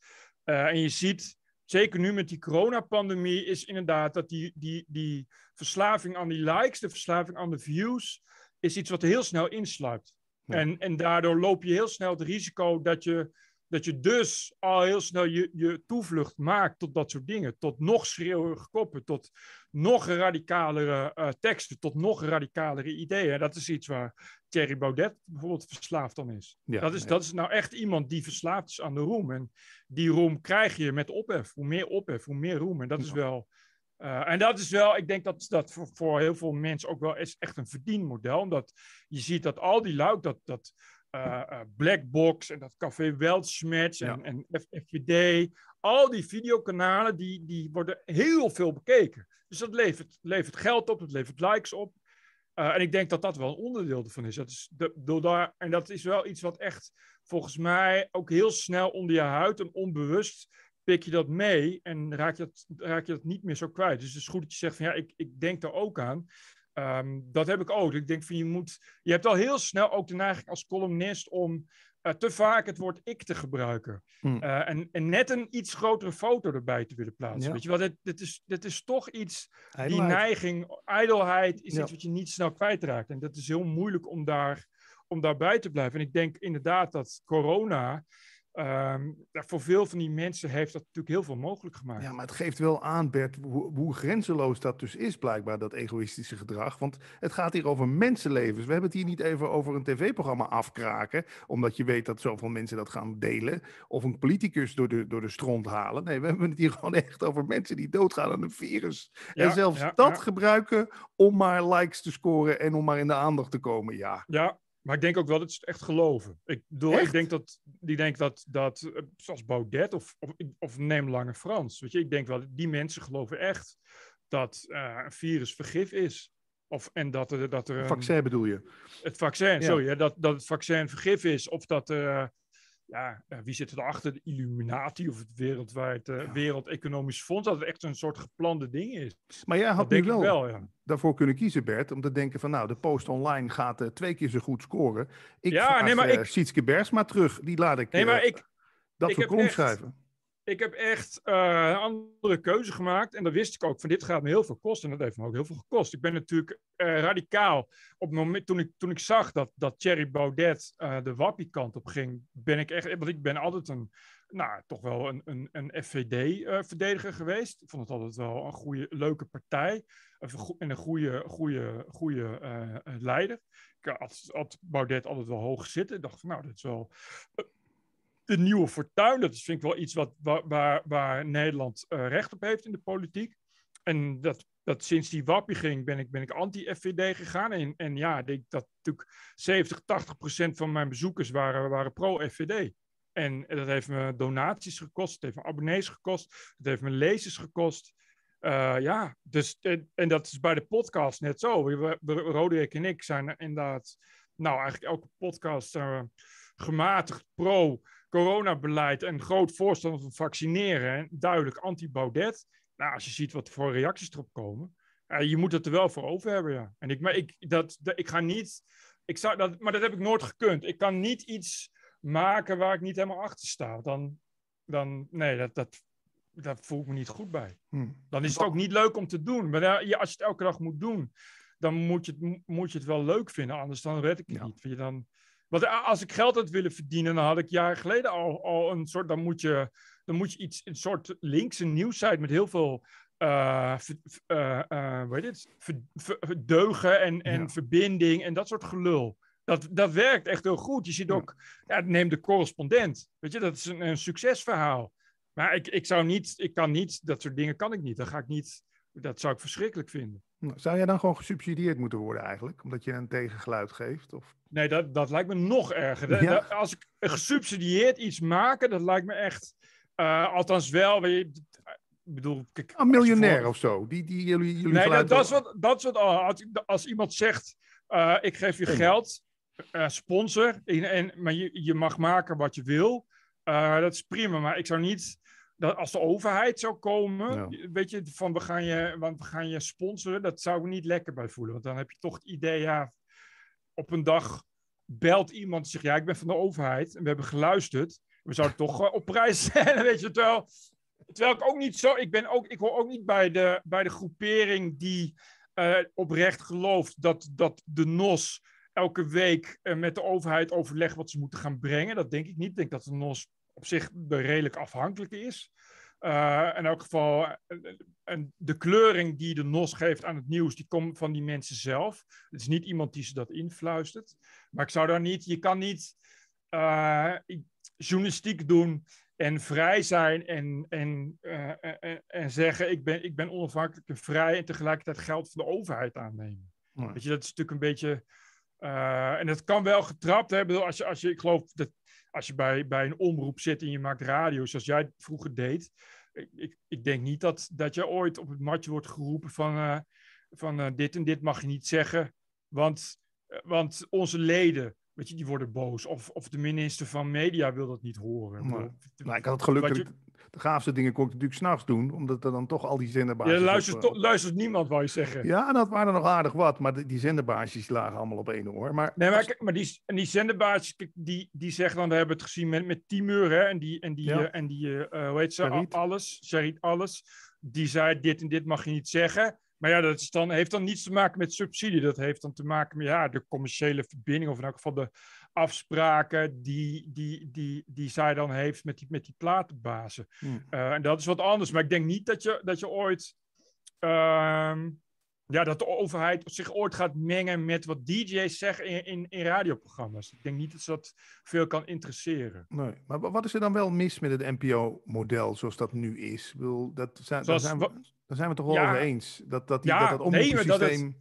en je ziet zeker nu met die coronapandemie, is inderdaad dat die, die, die verslaving aan die likes, de verslaving aan de views, is iets wat heel snel insluit. En, en daardoor loop je heel snel het risico dat je dat je dus al heel snel je, je toevlucht maakt tot dat soort dingen. Tot nog schreeuwige koppen, tot nog radicalere eh, teksten, tot nog radicalere ideeën. Dat is iets waar Thierry Baudet bijvoorbeeld verslaafd aan is. dat, is dat is nou echt iemand die verslaafd is aan de roem. En die roem krijg je met ophef. Hoe meer ophef, hoe meer roem. En dat is wel. Eh, en dat is wel, ik denk dat dat voor, heel veel mensen ook wel is echt een verdienmodel. Omdat je ziet dat al die luik, dat, dat eh, eh, Blackbox en dat Café Weltschmerz en, ja. Al die videokanalen die, die worden heel veel bekeken. Dus dat levert, levert geld op, dat levert likes op. Eh, en ik denk dat dat wel een onderdeel ervan is. Dat is door daar, en dat is wel iets wat echt volgens mij ook heel snel onder je huid en onbewust pik je dat mee en raak je dat, raak je dat niet meer zo kwijt. Dus het is goed dat je zegt van ja, ik, ik denk daar ook aan. Ehm, dat heb ik ook. Ik denk van je moet. Je hebt al heel snel ook de neiging als columnist om eh, te vaak het woord ik te gebruiken. Hmm. Eh, en, en, net een iets grotere foto erbij te willen plaatsen. Weet je wel, dat, is, dat is toch iets. Die neiging, ijdelheid, is iets wat je niet snel kwijtraakt. En dat is heel moeilijk om daar om daarbij te blijven. En ik denk inderdaad dat corona Ehm, voor veel van die mensen heeft dat natuurlijk heel veel mogelijk gemaakt. Ja, maar het geeft wel aan, Bert, hoe, grenzeloos dat dus is, blijkbaar, dat egoïstische gedrag. Want het gaat hier over mensenlevens. We hebben het hier niet even over een tv-programma afkraken, omdat je weet dat zoveel mensen dat gaan delen. Of een politicus door de, door de stront halen. Nee, we hebben het hier <laughs> gewoon echt over mensen die doodgaan aan een virus. en zelfs dat gebruiken om maar likes te scoren en om maar in de aandacht te komen. Ja, ja maar ik denk ook wel dat ze het echt geloven. Ik, bedoel, ik denk dat die denk dat, dat eh, zoals Baudet of, of, of, neem Lange Frans. Weet je, ik denk wel dat die mensen geloven echt dat eh, een virus vergif is. Of, en dat er. Dat er een, het vaccin bedoel je? Het vaccin, ja. sorry. dat, dat het vaccin vergif is. Of dat er eh, ja, eh, wie zit er achter De Illuminati of het Wereldwijd eh, ja. Wereldeconomisch Fonds. Dat het echt een soort geplande ding is. Maar jij had denk wel, wel ja. daarvoor kunnen kiezen, Bert. Om te denken van nou, de post online gaat eh, twee keer zo goed scoren. Ik ja, nee, maar uh, Sietske Bergsma terug. Die laat ik, nee, maar ik, dat ik voor ik heb echt eh, een andere keuze gemaakt. En dat wist ik ook, van dit gaat me heel veel kosten. En dat heeft me ook heel veel gekost. Ik ben natuurlijk eh, radicaal. Op het moment toen ik, toen ik zag dat, dat Thierry Baudet eh, de wappie kant op ging, ben ik echt... Want ik ben altijd een, nou, toch wel een, een, een FVD-verdediger geweest. Ik vond het altijd wel een goede, leuke partij. En een goede, goede, goede leider. Ik had, Baudet altijd wel hoog zitten. dacht nou, dat is wel de nieuwe fortuin. Dat is, vind ik wel iets wat, waar, waar, Nederland eh, recht op heeft in de politiek. En dat, dat sinds die wappie ging, ben ik, ben ik anti-FVD gegaan. En, en ja, denk dat natuurlijk 70, 80 procent van mijn bezoekers waren, waren pro-FVD. En dat heeft me donaties gekost, het heeft me abonnees gekost, het heeft me lezers gekost. Eh, ja, dus, en, dat is bij de podcast net zo. Roderick en ik zijn inderdaad, nou eigenlijk elke podcast zijn we gematigd pro coronabeleid en groot voorstander van vaccineren en duidelijk anti-Baudet. Nou, als je ziet wat voor reacties erop komen, eh, je moet het er wel voor over hebben, ja. En ik, maar ik, dat, ik ga niet, ik zou, dat, maar dat heb ik nooit gekund. Ik kan niet iets maken waar ik niet helemaal achter sta. Dan, dan nee, dat, dat, dat voel ik me niet goed bij. Hm. Dan is het ook niet leuk om te doen. Maar als je het elke dag moet doen, dan moet je het, moet je het wel leuk vinden. Anders dan red ik het ja. niet. Je, dan, want als ik geld had willen verdienen, dan had ik jaren geleden al, al een soort. Dan moet je, dan moet je iets, een soort linkse nieuwsite met heel veel. Uh, eh, uh, eh, uh, eh, weet deugen en, en verbinding en dat soort gelul. Dat, dat werkt echt heel goed. Je ziet ook, ja. neem de correspondent. Weet je, dat is een, een succesverhaal. Maar ik, ik zou niet, ik kan niet, dat soort dingen kan ik niet. Dan ga ik niet dat zou ik verschrikkelijk vinden. Nou, zou jij dan gewoon gesubsidieerd moeten worden eigenlijk? Omdat je een tegengeluid geeft? Of? Nee, dat, dat lijkt me nog erger. als ik gesubsidieerd iets maken, dat lijkt me echt... Eh, althans wel, weet je, bedoel, een miljonair of zo. Die, die jullie, jullie nee, dat, dat, is wat, dat is oh, als, als iemand zegt: eh, Ik geef je geld, eh, sponsor, en, en, maar je, je mag maken wat je wil. dat is prima, maar ik zou niet dat als de overheid zou komen, weet je, van we gaan je, want we gaan je sponsoren, dat zou ik niet lekker bij voelen. Want dan heb je toch het idee, ja, op een dag belt iemand zich, ja, ik ben van de overheid en we hebben geluisterd. We zouden toch eh, op prijs <laughs> zijn, weet je, terwijl, terwijl ik ook niet zo, ik ben ook, ik hoor ook niet bij de, bij de groepering die eh, oprecht gelooft dat, dat de NOS elke week eh, met de overheid overlegt wat ze moeten gaan brengen. Dat denk ik niet. Ik denk dat de NOS op zich redelijk afhankelijk is. Uh, in elk geval, de kleuring die de NOS geeft aan het nieuws, die komt van die mensen zelf. Het is niet iemand die ze dat influistert. Maar ik zou daar niet, je kan niet eh, journalistiek doen en vrij zijn eh, en, en, en, zeggen ik ben, ik ben onafhankelijk en vrij en tegelijkertijd geld van de overheid aannemen. Weet je, dat is natuurlijk een beetje... en dat kan wel getrapt hebben. Als je, als je, ik geloof dat als je bij, bij een omroep zit en je maakt radio, zoals jij vroeger deed. Ik, ik, denk niet dat, dat je ooit op het matje wordt geroepen van, eh, van eh, dit en dit mag je niet zeggen. Want, eh, want onze leden, weet je, die worden boos. Of, of de minister van Media wil dat niet horen. Maar, nou, ik had het gelukkig de gaafste dingen kon ik natuurlijk s'nachts doen, omdat er dan toch al die zenderbaasjes... Ja, luistert, eh, luistert niemand, wou je zeggen. Ja, dat waren er nog aardig wat, maar die, die zenderbaasjes lagen allemaal op één oor. Maar, nee, maar, die, die zenderbaasjes, die, die zeggen dan, we hebben het gezien met, met Timur, hè, en die, en die, eh, en die uh, hoe heet alles, Sarit alles, die zei, dit en dit mag je niet zeggen. Maar ja, dat is dan, heeft dan niets te maken met subsidie. Dat heeft dan te maken met ja, de commerciële verbinding, of in elk geval de, afspraken die, die, die, die zij dan heeft met die, met die platenbazen. Hmm. Eh, en dat is wat anders. Maar ik denk niet dat je, dat je ooit. Ehm, ja, dat de overheid zich ooit gaat mengen met wat DJ's zeggen in, in, radioprogramma's. Ik denk niet dat ze dat veel kan interesseren. Nee, maar wat is er dan wel mis met het NPO-model zoals dat nu is? Ik dat zijn, daar, zijn we, daar zijn we toch wel over eens. Dat dat, die, dat, dat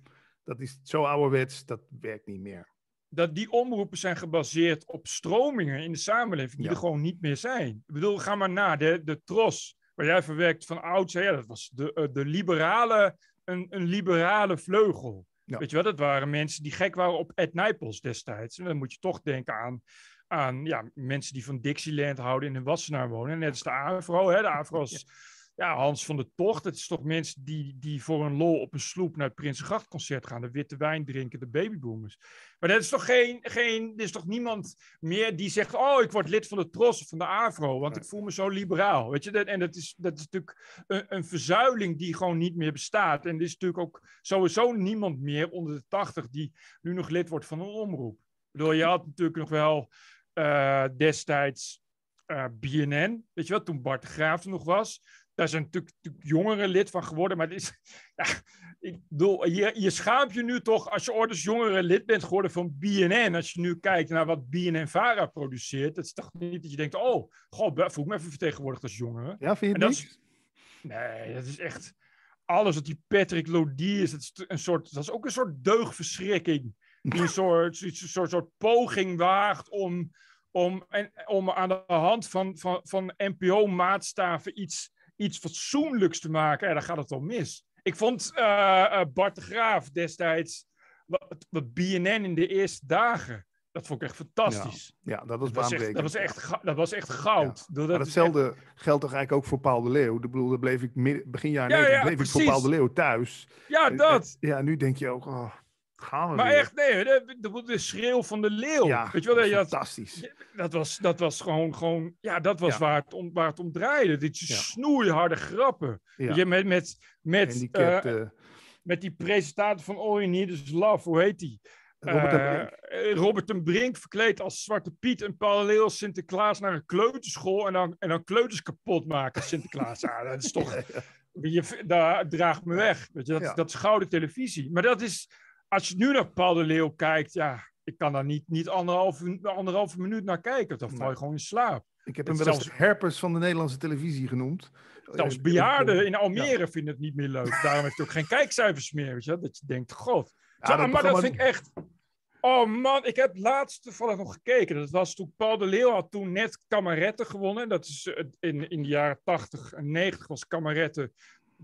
dat is zo ouderwets, dat werkt niet meer dat die omroepen zijn gebaseerd op stromingen in de samenleving die er gewoon niet meer zijn. Ik bedoel, ga maar na, de, de tros, waar jij verwerkt van oudsher, ja, dat was de, eh, de liberale, een, een liberale vleugel. Weet je wel, dat waren mensen die gek waren op Ed Nijpels destijds. En dan moet je toch denken aan, aan ja, mensen die van Dixieland houden in een Wassenaar wonen. Net als de Afro, Hè? De Afros ja, Hans van der Tocht, dat is toch mensen die, die voor een lol op een sloep naar het Prinsengrachtconcert gaan, de witte wijn drinken, de babyboomers. Maar dat is toch geen, geen, er is toch niemand meer die zegt, oh, ik word lid van de Tros of van de AVRO, want ik voel me zo liberaal. Weet je? Dat, en dat is, dat is natuurlijk een, een, verzuiling die gewoon niet meer bestaat. En er is natuurlijk ook sowieso niemand meer onder de tachtig die nu nog lid wordt van een omroep. Ik je had natuurlijk nog wel eh, destijds eh, BNN, weet je wat toen Bart de Graaf nog was daar zijn natuurlijk, jongere lid van geworden. Maar het is, <laughs> ja, ik bedoel, je, je schaamt je nu toch als je ooit als jongere lid bent geworden van BNN. Als je nu kijkt naar wat BNN Vara produceert. Het is toch niet dat je denkt, oh, god, voel ik me even vertegenwoordigd als jongere. Ja, vind je het niet? Nee, dat is echt alles wat die Patrick Lodie is. Dat is, een soort, dat is ook een soort deugdverschrikking, Die een soort, een soort, soort poging waagt om, om, en, om aan de hand van, van, van NPO-maatstaven iets iets fatsoenlijks te maken. En dan gaat het al mis. Ik vond uh, Bart de Graaf destijds wat BNN in de eerste dagen. Dat vond ik echt fantastisch. Ja, dat was baanbrekend. Dat was echt, dat was echt goud. Ja. maar datzelfde geldt toch eigenlijk ook voor Paul de Leeuw. Ik bedoel, daar bleef ik begin jaren 9 bleef ik voor Paul de Leeuw thuis. Ja, dat. Ja, nu denk je ook, oh, maar echt, nee, de, de, de, schreeuw van de leeuw. Ja, Weet je wel, dat, fantastisch. Dat, was, dat was gewoon, gewoon ja, dat was ja. Waar, het om, draaide. Dit snoeiharde grappen. Je, met, met, met, die eh, eh, met die presentator van All You Need Is Love, hoe heet die? Robert, eh, Brink. en Brink verkleed als Zwarte Piet en parallel Sinterklaas naar een kleuterschool en dan, en dan kleuters kapot maken. Sinterklaas, ja, dat is toch. <laughs> Je, daar draagt me weg. Weet je, dat, dat is gouden televisie. Maar dat is, als je nu naar Paul de Leeuw kijkt, ja, ik kan daar niet, niet anderhalve anderhalf minuut naar kijken. Dan val je gewoon in slaap. Ik heb hem zelfs herpers van de Nederlandse televisie genoemd. Zelfs bejaarden in Almere vinden het niet meer leuk. Daarom heeft hij ook geen kijkcijfers meer. Dat je denkt, god. Zo, dat maar dat vind ik echt... Oh man, ik heb laatst toevallig nog gekeken. Dat was toen Paul de Leeuw had toen net kamaretten gewonnen. Dat is eh, in, in de jaren 80 en 90 was kamaretten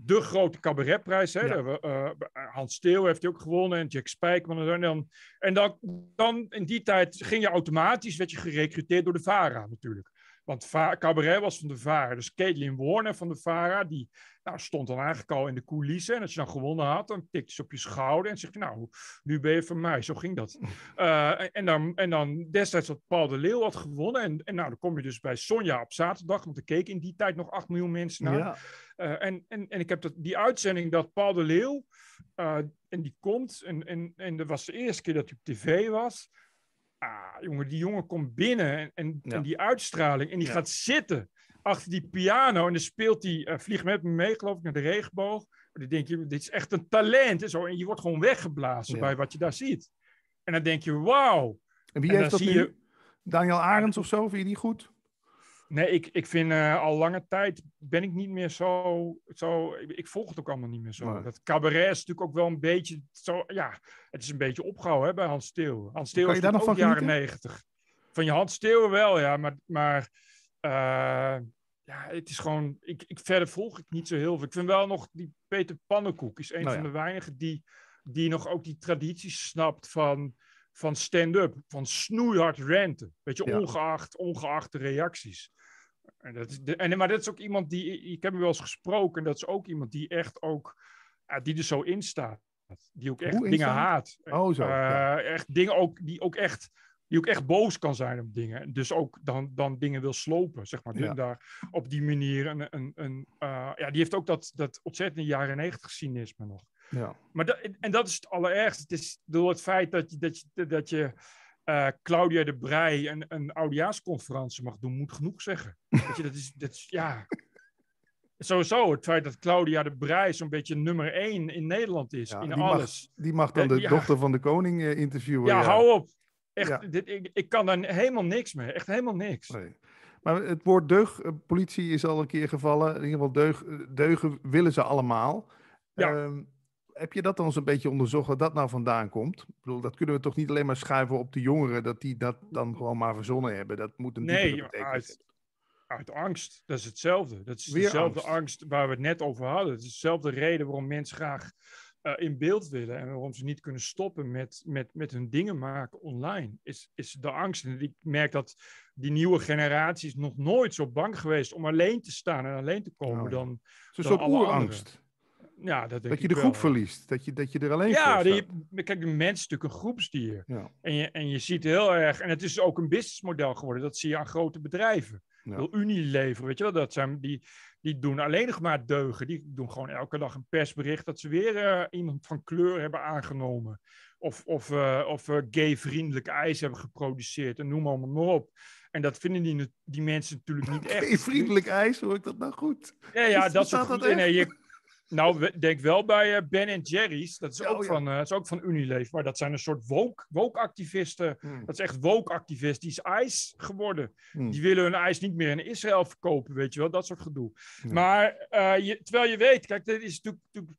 de grote cabaretprijs. Hè? Eh, eh, Hans Steeuw heeft die ook gewonnen en Jack Spijkman. En, dan, en dan, dan in die tijd ging je automatisch, werd je gerecruiteerd door de VARA natuurlijk. Want Cabaret was van de VARA. Dus Caitlin Warner van de VARA, die nou, stond dan eigenlijk al in de coulissen. En als je dan gewonnen had, dan tikte ze op je schouder en zegt, nou, nu ben je van mij. Zo ging dat. <laughs> Eh, en, dan, en dan destijds had Paul de Leeuw had gewonnen. En, en nou, dan kom je dus bij Sonja op zaterdag, want er keken in die tijd nog 8 miljoen mensen naar. Eh, en, en, en ik heb dat, die uitzending dat Paul de Leeuw, eh, en die komt, en, en, en dat was de eerste keer dat hij op tv was ah, jongen, die jongen komt binnen en, en, die uitstraling. En die gaat zitten achter die piano. En dan speelt hij, eh, vlieg met me mee, geloof ik, naar de regenboog. Maar dan denk je, dit is echt een talent. En, en je wordt gewoon weggeblazen bij wat je daar ziet. En dan denk je, wauw. En wie heeft dat nu? Daniel Arends of zo, vind je die goed? Nee, ik, ik vind eh, al lange tijd ben ik niet meer zo. zo ik, volg het ook allemaal niet meer zo. dat cabaret is natuurlijk ook wel een beetje. Zo, ja, het is een beetje opgehouden hè, bij Hans Steeuw. Hans Steeuw is daar van jaren negentig. Van je Hans Steeuw wel, ja. Maar, maar eh, ja, het is gewoon. Ik, ik, verder volg ik niet zo heel veel. Ik vind wel nog die Peter Pannenkoek is een nou van de weinigen die, die nog ook die tradities snapt van van stand-up, van snoeihard ranten. Weet je, ongeacht, ongeacht reacties. En dat is de, en, maar dat is ook iemand die, ik heb hem wel eens gesproken, en dat is ook iemand die echt ook, die er zo in staat. Die ook echt dingen haat. Oh, zo. Eh, echt dingen ook, die ook echt die ook echt boos kan zijn op dingen. Dus ook dan, dan dingen wil slopen, zeg maar. Dus daar op die manier een... een, eh, ja, die heeft ook dat, dat ontzettende jaren negentig cynisme nog. Ja. Maar en dat is het allerergste. Het is door het feit dat je, dat je, dat je eh, Claudia de Brij een, een oudejaarsconferentie mag doen, moet genoeg zeggen. <laughs> Weet je, dat is, dat is, ja. Sowieso het feit dat Claudia de Brij zo'n beetje nummer één in Nederland is, in die alles. Mag, die mag dan eh, de dochter van de koning eh, interviewen. Ja, hou op. Echt, dit, ik, ik kan daar helemaal niks mee. Echt helemaal niks. Maar het woord deug politie is al een keer gevallen. In ieder geval deug, deugen willen ze allemaal. Ja. Ehm, heb je dat dan eens een beetje onderzocht, waar dat nou vandaan komt? Ik bedoel, dat kunnen we toch niet alleen maar schuiven op de jongeren, dat die dat dan gewoon maar verzonnen hebben. Dat moet een nee, uit, uit, angst. Dat is hetzelfde. Dat is Weer dezelfde angst. waar we het net over hadden. Het is dezelfde reden waarom mensen graag eh, in beeld willen en waarom ze niet kunnen stoppen met, met, met hun dingen maken online, is, is de angst. En ik merk dat die nieuwe generatie is nog nooit zo bang geweest om alleen te staan en alleen te komen oh dan. Het is een soort oerangst. Ja, dat, dat je de groep verliest. Dat je, dat je er alleen ja, voor Ja, kijk, een mens is natuurlijk een groepsdier. En, je, en je ziet heel erg... En het is ook een businessmodel geworden. Dat zie je aan grote bedrijven. Ja. Wil Unilever, weet je wel. Dat zijn, die, die doen alleen nog maar deugen. Die doen gewoon elke dag een persbericht... dat ze weer eh, iemand van kleur hebben aangenomen. Of, of, eh, of eh, gay-vriendelijk ijs hebben geproduceerd. En noem allemaal maar op. En dat vinden die, die mensen natuurlijk niet echt. <laughs> Vriendelijk ijs, hoor ik dat nou goed? Ja, ja is, dat goed. Dat je, nou, denk wel bij eh, Ben Jerry's. Dat is, oh, ook van, eh, dat is ook van Unilever. Maar dat zijn een soort woke-activisten. Woke hmm. Dat is echt woke activist Die is ijs geworden. Hmm. Die willen hun ijs niet meer in Israël verkopen, weet je wel. Dat soort gedoe. Maar eh, terwijl je weet, kijk, dit is natuurlijk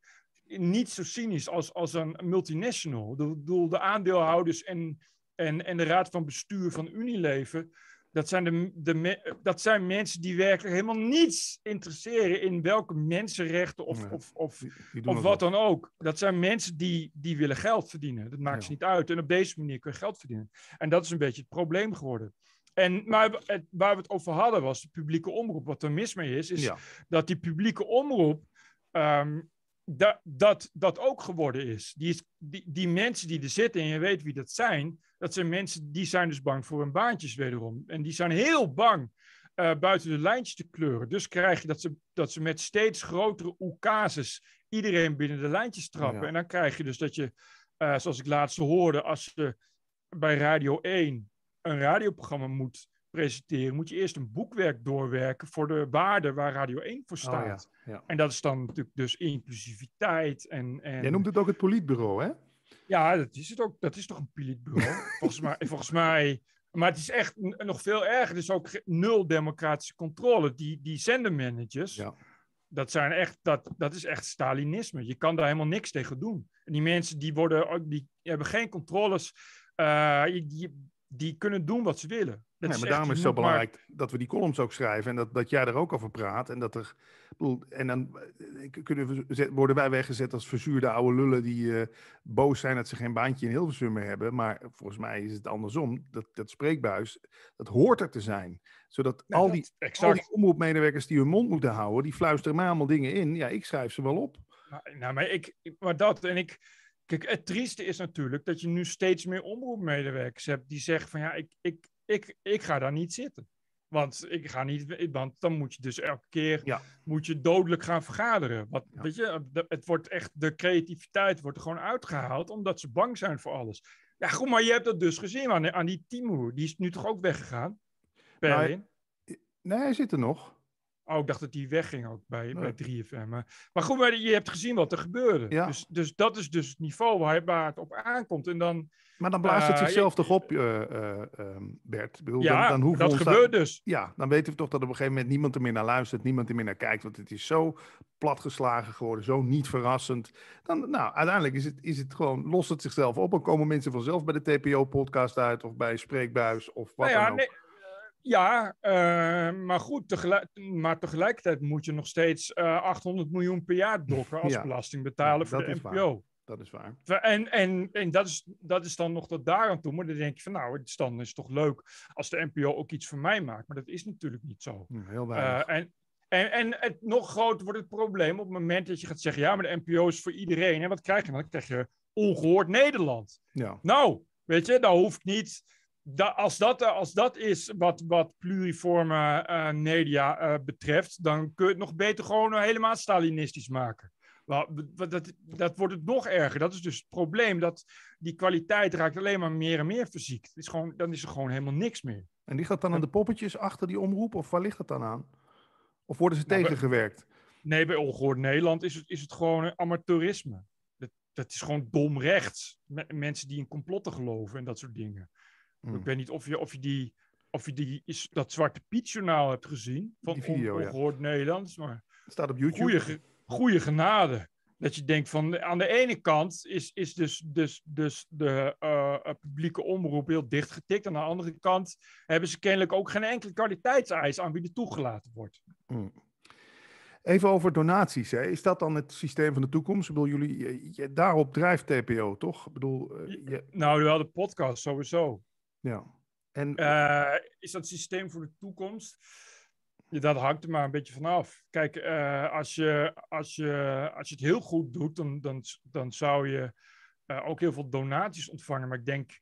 niet zo cynisch als, als een multinational. Ik bedoel, de aandeelhouders en, en, en de raad van bestuur van Unilever dat zijn, de, de, dat zijn mensen die werkelijk helemaal niets interesseren in welke mensenrechten of, of, of, die, of wat dan ook. Dat zijn mensen die, die willen geld verdienen. Dat maakt ze niet uit. En op deze manier kun je geld verdienen. En dat is een beetje het probleem geworden. En, maar het, waar we het over hadden was de publieke omroep. Wat er mis mee is, is dat die publieke omroep um, dat, dat ook geworden is. Die, die, die mensen die er zitten, en je weet wie dat zijn, dat zijn mensen die zijn dus bang voor hun baantjes wederom. En die zijn heel bang eh, buiten de lijntjes te kleuren. Dus krijg je dat ze, dat ze met steeds grotere oekases iedereen binnen de lijntjes trappen. En dan krijg je dus dat je, eh, zoals ik laatst hoorde, als je bij Radio 1 een radioprogramma moet presenteren, moet je eerst een boekwerk doorwerken voor de waarden waar Radio 1 voor oh, staat. En dat is dan natuurlijk dus inclusiviteit en, en... Jij noemt het ook het politbureau, hè? Ja, dat is het ook. Dat is toch een pilotbureau <laughs> volgens, mij, volgens mij. Maar het is echt nog veel erger. Dus ook nul democratische controle. Die, die zendermanagers, ja. dat, zijn echt, dat, dat is echt Stalinisme. Je kan daar helemaal niks tegen doen. En die mensen die, worden, die hebben geen controles. Eh, die, die kunnen doen wat ze willen nee, maar daarom is het zo belangrijk dat we die columns ook schrijven en dat, dat jij er ook over praat. En, dat er, en dan eh, eh, kunnen we, worden wij weggezet als verzuurde oude lullen die eh, boos zijn dat ze geen baantje in Hilversum meer hebben. Maar volgens mij is het andersom. Dat, dat spreekbuis, dat hoort er te zijn. Zodat al, die, exact. al die omroepmedewerkers die hun mond moeten houden, die fluisteren mij allemaal dingen in. Ja, ik schrijf ze wel op. Nou, maar, ik, maar dat en ik... Kijk, het trieste is natuurlijk dat je nu steeds meer omroepmedewerkers hebt die zeggen van ja, ik, ik, ik, ik ga daar niet zitten. Want ik ga niet, dan moet je dus elke keer moet je dodelijk gaan vergaderen. Weet je, het wordt echt, de creativiteit wordt er gewoon uitgehaald, omdat ze bang zijn voor alles. Ja, goed, maar je hebt dat dus gezien aan, aan die Timur. Die is nu toch ook weggegaan? Perin? Nou, nee, hij zit er nog. Oh, ik dacht dat die wegging ook bij, bij 3FM. Maar, maar goed, maar je hebt gezien wat er gebeurde. Dus, dus dat is dus het niveau waar, het op aankomt. En dan, maar dan blaast het eh, zichzelf toch op, uh, uh, Bert? bedoel, ja, dat gebeurt dus. Ja, dan weten we toch dat op een gegeven moment niemand er meer naar luistert, niemand er meer naar kijkt. Want het is zo platgeslagen geworden, zo niet verrassend. Dan, nou, uiteindelijk is het, is het gewoon, lost het zichzelf op en komen mensen vanzelf bij de TPO-podcast uit of bij Spreekbuis of wat nou dan ook. Ja, eh, maar goed, tegelijk, maar tegelijkertijd moet je nog steeds 800 eh, miljoen per jaar dokken <laughs> als belasting betalen voor de NPO. Waar. Dat is waar. En, en, en dat, is, dat is dan nog dat aan toe. Maar dan denk je van nou, het dan is toch leuk als de NPO ook iets voor mij maakt. Maar dat is natuurlijk niet zo. Mm, heel weinig. Eh, en, en, en het, nog groter wordt het probleem op het moment dat je gaat zeggen... ja, maar de NPO is voor iedereen. En wat krijg je dan? Dan krijg je ongehoord Nederland. Ja. Nou, weet je, dat hoef ik niet als, dat, eh, als dat is wat, wat pluriforme eh, media eh, betreft, dan kun je het nog beter gewoon helemaal Stalinistisch maken. Well, dat, dat, wordt het nog erger. Dat is dus het probleem. Dat die kwaliteit raakt alleen maar meer en meer verziekt. is gewoon, dan is er gewoon helemaal niks meer. En ligt dat dan aan de poppetjes achter die omroep? Of waar ligt dat dan aan? Of worden ze nou, tegengewerkt? nee, bij Ongehoord Nederland is het, is het gewoon amateurisme. Dat, dat is gewoon dom Mensen die in complotten geloven en dat soort dingen. Ik mm. weet niet of je, of je die. Of je die, is, dat Zwarte Piet hebt gezien. Van die video, on, Nederlands. Maar staat op YouTube. Goeie, genade. Dat je denkt van aan de ene kant is, is dus, dus, dus de eh, eh, publieke omroep heel dichtgetikt. Aan de andere kant hebben ze kennelijk ook geen enkele kwaliteitseis aan wie er toegelaten wordt. Mm. Even over donaties. Hè. Is dat dan het systeem van de toekomst? Ik bedoel, jullie, daarop drijft TPO, toch? Ik bedoel, eh, je... Nou, wel de podcast sowieso. Ja. En... Eh, is dat systeem voor de toekomst? Ja, dat hangt er maar een beetje vanaf. Kijk, eh, als, je, als, je, als je het heel goed doet, dan, dan, dan zou je eh, ook heel veel donaties ontvangen. Maar ik denk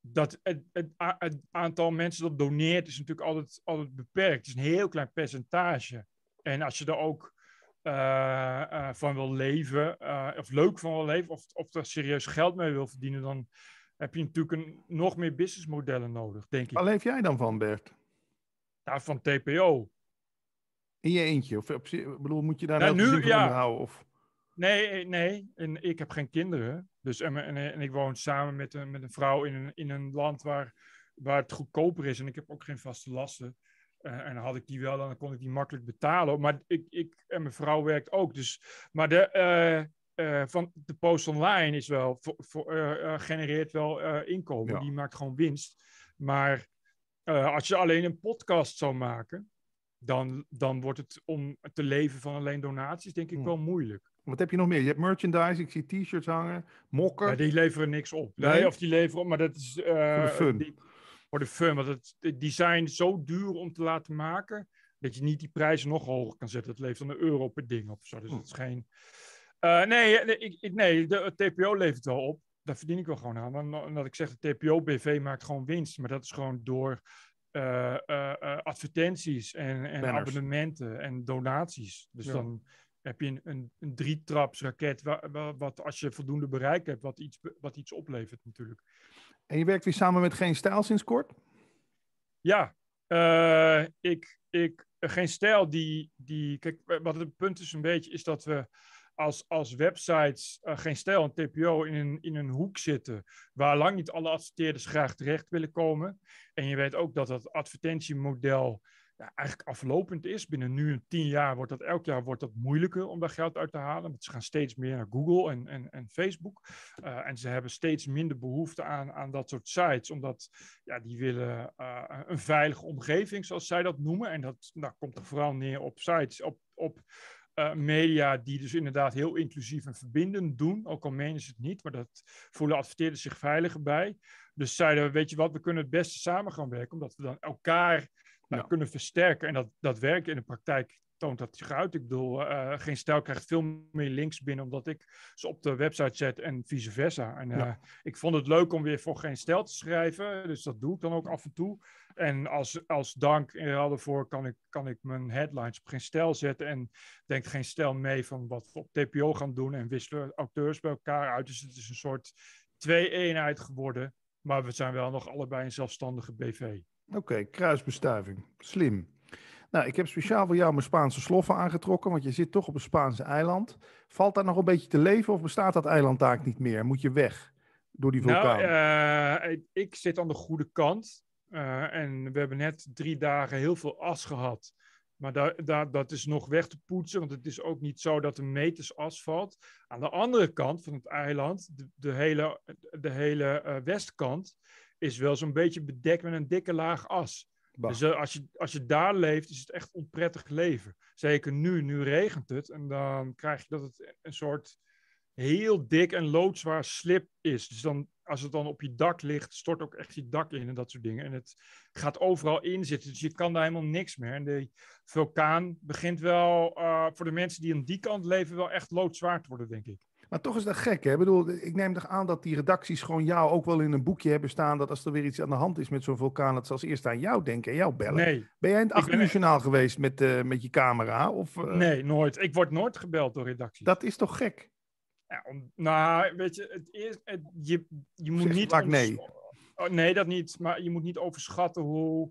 dat het, het, aantal mensen dat doneert is natuurlijk altijd, altijd beperkt. Het is een heel klein percentage. En als je er ook van wil leven, of leuk van wil leven, of, of er serieus geld mee wil verdienen, dan, heb je natuurlijk een, nog meer businessmodellen nodig, denk ik. Waar leef jij dan van, Bert? Ja, van TPO. In je eentje? Of bedoel, moet je daar nou, nu, ja. houden? Of... Nee, eh, nee. En ik heb geen kinderen. Dus, en, en, ik woon samen met een, met een vrouw in een, in een land waar, waar het goedkoper is. En ik heb ook geen vaste lasten. Uh, en had ik die wel, dan kon ik die makkelijk betalen. Maar ik, ik en mijn vrouw werkt ook. Dus, maar de, eh, eh, van de post online is wel, voor, eh, eh, genereert wel inkomen. Die maakt gewoon winst. Maar als je alleen een podcast zou maken, dan, dan wordt het om te leven van alleen donaties, denk ik hm. wel moeilijk. Wat heb je nog meer? Je hebt merchandise, ik zie t-shirts hangen, mokken. die leveren niks op. Nee? of die leveren op, maar dat is... voor de fun. voor de want het, die zijn zo duur om te laten maken... dat je niet die prijzen nog hoger kan zetten. Het levert dan een euro per ding op. Zo. Dus hm. het is geen... Eh, nee, nee, ik, nee de, TPO levert wel op. Daar verdien ik wel gewoon aan. Want, omdat ik zeg, de TPO-BV maakt gewoon winst. Maar dat is gewoon door eh, eh, advertenties en, en abonnementen en donaties. Dus dan heb je een, een, een drietrapsraket, wat, wat, als je voldoende bereik hebt, wat iets, wat iets oplevert natuurlijk. En je werkt weer samen met Geen Stijl sinds kort? Ja, ik, ik, Geen Stijl die, die, kijk, wat het punt is een beetje, is dat we als, als websites eh, geen stijl en TPO in een, in een hoek zitten waar lang niet alle adverteerders graag terecht willen komen. En je weet ook dat dat advertentiemodel eigenlijk aflopend is. Binnen nu een tien jaar wordt dat elk jaar wordt dat moeilijker om daar geld uit te halen. Want ze gaan steeds meer naar Google en, en, en Facebook. Eh, en ze hebben steeds minder behoefte aan, aan dat soort sites. Omdat ja, die willen eh, een veilige omgeving, zoals zij dat noemen. En dat nou, komt er vooral neer op sites, op, op eh, media die dus inderdaad heel inclusief en verbindend doen. Ook al menen ze het niet, maar dat voelen adverteerders zich veiliger bij. Dus zeiden we, weet je wat, we kunnen het beste samen gaan werken, omdat we dan elkaar nou, kunnen versterken. En dat, dat werkt in de praktijk toont dat zich uit. Ik bedoel, eh, Geen Stijl krijgt veel meer links binnen omdat ik ze op de website zet en vice versa. En eh, ik vond het leuk om weer voor Geen Stijl te schrijven, dus dat doe ik dan ook af en toe. En als, als dank ervoor kan ik, kan ik mijn headlines op Geen Stijl zetten en denk Geen Stijl mee van wat we op TPO gaan doen en wisselen auteurs bij elkaar uit. Dus het is een soort twee-eenheid geworden, maar we zijn wel nog allebei een zelfstandige BV. Oké, kruisbestuiving. Slim. Nou, ik heb speciaal voor jou mijn Spaanse sloffen aangetrokken, want je zit toch op een Spaanse eiland. Valt daar nog een beetje te leven of bestaat dat eiland niet meer? Moet je weg door die nou, vulkaan? Nou, ik zit aan de goede kant. Eh, en we hebben net drie dagen heel veel as gehad. Maar da dat is nog weg te poetsen, want het is ook niet zo dat er meters as valt. Aan de andere kant van het eiland, de, hele, de hele eh, westkant, is wel zo'n beetje bedekt met een dikke laag as. Dus eh, als, je, als je daar leeft, is het echt onprettig leven. Zeker nu, nu regent het. En dan krijg je dat het een soort heel dik en loodzwaar slip is. Dus dan, als het dan op je dak ligt, stort ook echt je dak in en dat soort dingen. En het gaat overal in zitten, dus je kan daar helemaal niks meer. En de vulkaan begint wel, eh, voor de mensen die aan die kant leven, wel echt loodzwaar te worden, denk ik. Maar toch is dat gek, hè? Ik bedoel, ik neem toch aan dat die redacties gewoon jou ook wel in een boekje hebben staan... dat als er weer iets aan de hand is met zo'n vulkaan... dat ze als eerste aan jou denken en jou bellen. Nee. Ben jij in het acht uur journaal geweest met, eh, met je camera? Of, eh? Nee, nooit. Ik word nooit gebeld door redacties. Dat is toch gek? Ja, nou, weet je, het je, je moet niet... nee. Oh, nee, dat niet. Maar je moet niet overschatten hoe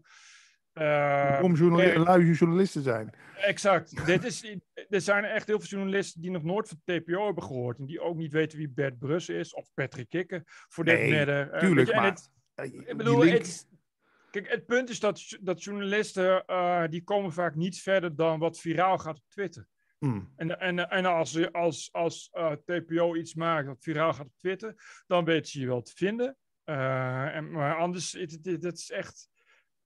uh, eh, Om journalisten, lui journalisten zijn. Exact. <laughs> Dit is, er zijn echt heel veel journalisten die nog nooit van TPO hebben gehoord. En die ook niet weten wie Bert Bruss is of Patrick Kikker. Voor dit nee, eh, Tuurlijk, maar... Het, eh, ik bedoel, het, kijk, het punt is dat, dat journalisten... die komen vaak niet verder dan wat viraal gaat op Twitter. Hmm. En, en, en als, als, als TPO iets maakt dat viraal gaat op Twitter... dan weten ze je wel te vinden. en, maar anders, is is echt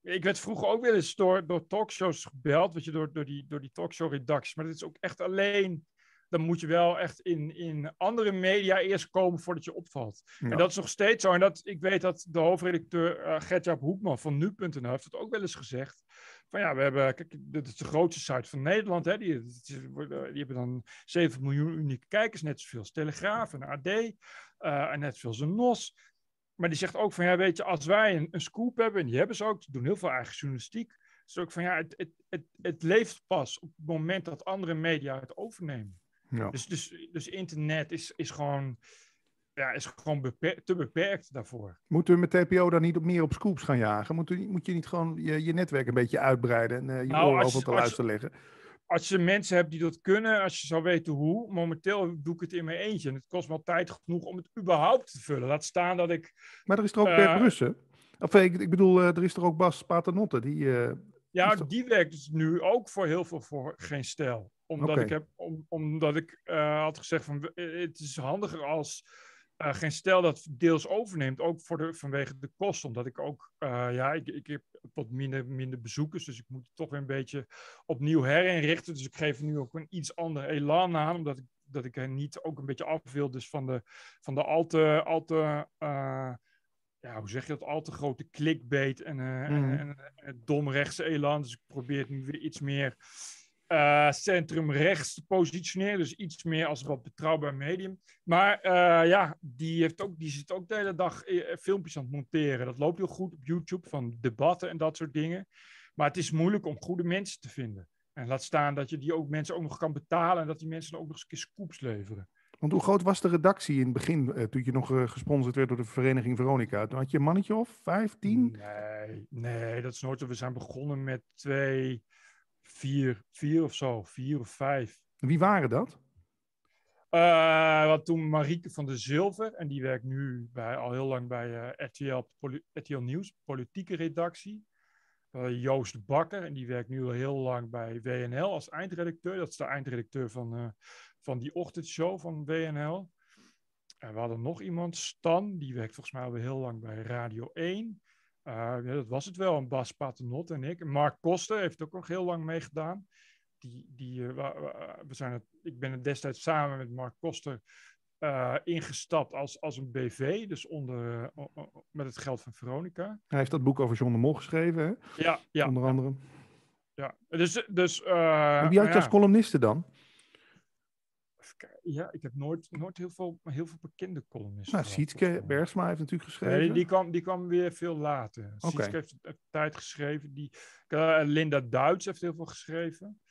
ik werd vroeger ook wel eens door, door talkshows gebeld, weet je, door, door die, door die talkshow-redacties. Maar dat is ook echt alleen dan moet je wel echt in, in andere media eerst komen voordat je opvalt. En dat is nog steeds zo. En dat, ik weet dat de hoofdredacteur uh, Hoekman van nu.nl heeft dat ook wel eens gezegd. Van ja, we hebben, kijk, dit is de grootste site van Nederland. Hè? Die, die, eh, die hebben dan 7 miljoen unieke kijkers, net zoveel als Telegraaf en AD. Eh, en net zoveel als NOS maar die zegt ook van, ja, weet je, als wij een, een scoop hebben, en die hebben ze ook, die doen heel veel eigen journalistiek, is ook van, ja, het, het, het, het, leeft pas op het moment dat andere media het overnemen. Ja. Dus, dus, dus internet is, is gewoon, ja, is gewoon te beperkt daarvoor. Moeten we met TPO dan niet op meer op scoops gaan jagen? Moet, u, moet je niet gewoon je, je netwerk een beetje uitbreiden en eh, je nou, oor open te luisteren leggen? als je mensen hebt die dat kunnen, als je zou weten hoe, momenteel doe ik het in mijn eentje. En het kost al tijd genoeg om het überhaupt te vullen. Laat staan dat ik. Maar er is er ook Bert eh, Brussen. Of eh, ik, ik bedoel, eh, er is er ook Bas Paternotte. Die, ja, die werkt dus nu ook voor heel veel voor geen stijl. Omdat ik, heb, omdat ik had gezegd van het is handiger als eh, geen stel dat deels overneemt, ook voor de, vanwege de kosten. Omdat ik ook, eh, ja, ik, ik, heb wat minder, minder bezoekers, dus ik moet het toch weer een beetje opnieuw herinrichten. Dus ik geef nu ook een iets ander elan aan, omdat ik, dat ik niet ook een beetje af wil dus van de, van de al te, al te eh, ja, hoe zeg je dat, al te grote clickbait en, mm. en, domrechtse elan. Dus ik probeer het nu weer iets meer uh, eh, centrumrechts te positioneren. Dus iets meer als wat betrouwbaar medium. Maar eh, ja, die, heeft ook, die zit ook de hele dag eh, filmpjes aan het monteren. Dat loopt heel goed op YouTube van debatten en dat soort dingen. Maar het is moeilijk om goede mensen te vinden. En laat staan dat je die ook mensen ook nog kan betalen en dat die mensen ook nog eens een keer scoops leveren. Want hoe groot was de redactie in het begin, eh, toen je nog gesponsord werd door de vereniging Veronica? Toen had je een mannetje of vijftien? Nee, nee, dat is nooit zo. We zijn begonnen met twee, vier, vier of zo, vier of vijf. Wie waren dat? Uh, eh, wat toen Marieke van der Zilver, en die werkt nu bij, al heel lang bij uh, eh, RTL, RTL, Nieuws, politieke redactie. Eh, Joost Bakker, en die werkt nu al heel lang bij WNL als eindredacteur. Dat is de eindredacteur van, van die ochtendshow van WNL. En we hadden nog iemand, Stan, die werkt volgens mij al heel lang bij Radio 1. Eh, ja, dat was het wel. En Bas Paternot en ik. Mark Koster heeft ook nog heel lang meegedaan. Die, die, eh, we zijn het, ik ben het destijds samen met Mark Koster eh, ingestapt als, als een BV. Dus onder, met het geld van Veronica. Hij heeft dat boek over John de Mol geschreven, hè? Ja, ja. Onder andere. Ja, dus... dus Wie had nou je als columniste dan? ik, eh, ja, ik heb nooit, nooit heel, veel, heel veel bekende columnisten. Nou, Sietke Bergsma heeft natuurlijk geschreven. Nee, die kwam, die kwam weer veel later. Okay. Sietke heeft een tijd geschreven. Die, eh, Linda Duits heeft heel veel geschreven.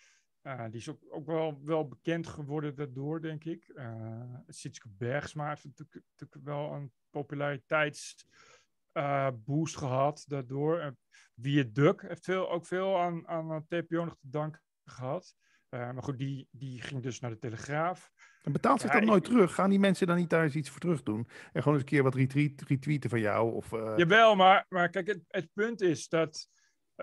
Eh, die is ook, ook wel, wel bekend geworden daardoor, denk ik. Uh, Sietke Bergsma heeft natuurlijk, wel een populariteitsboost gehad daardoor. Wie het Duk heeft veel, ook veel aan, aan TPO nog te danken gehad. Eh, maar goed, die, die ging dus naar de Telegraaf. En betaalt zich dat nooit terug? Gaan die mensen dan niet daar eens iets voor terug doen? En gewoon eens een keer wat retweeten van jou? Of, uh... Jawel, maar, maar kijk, het, het punt is dat...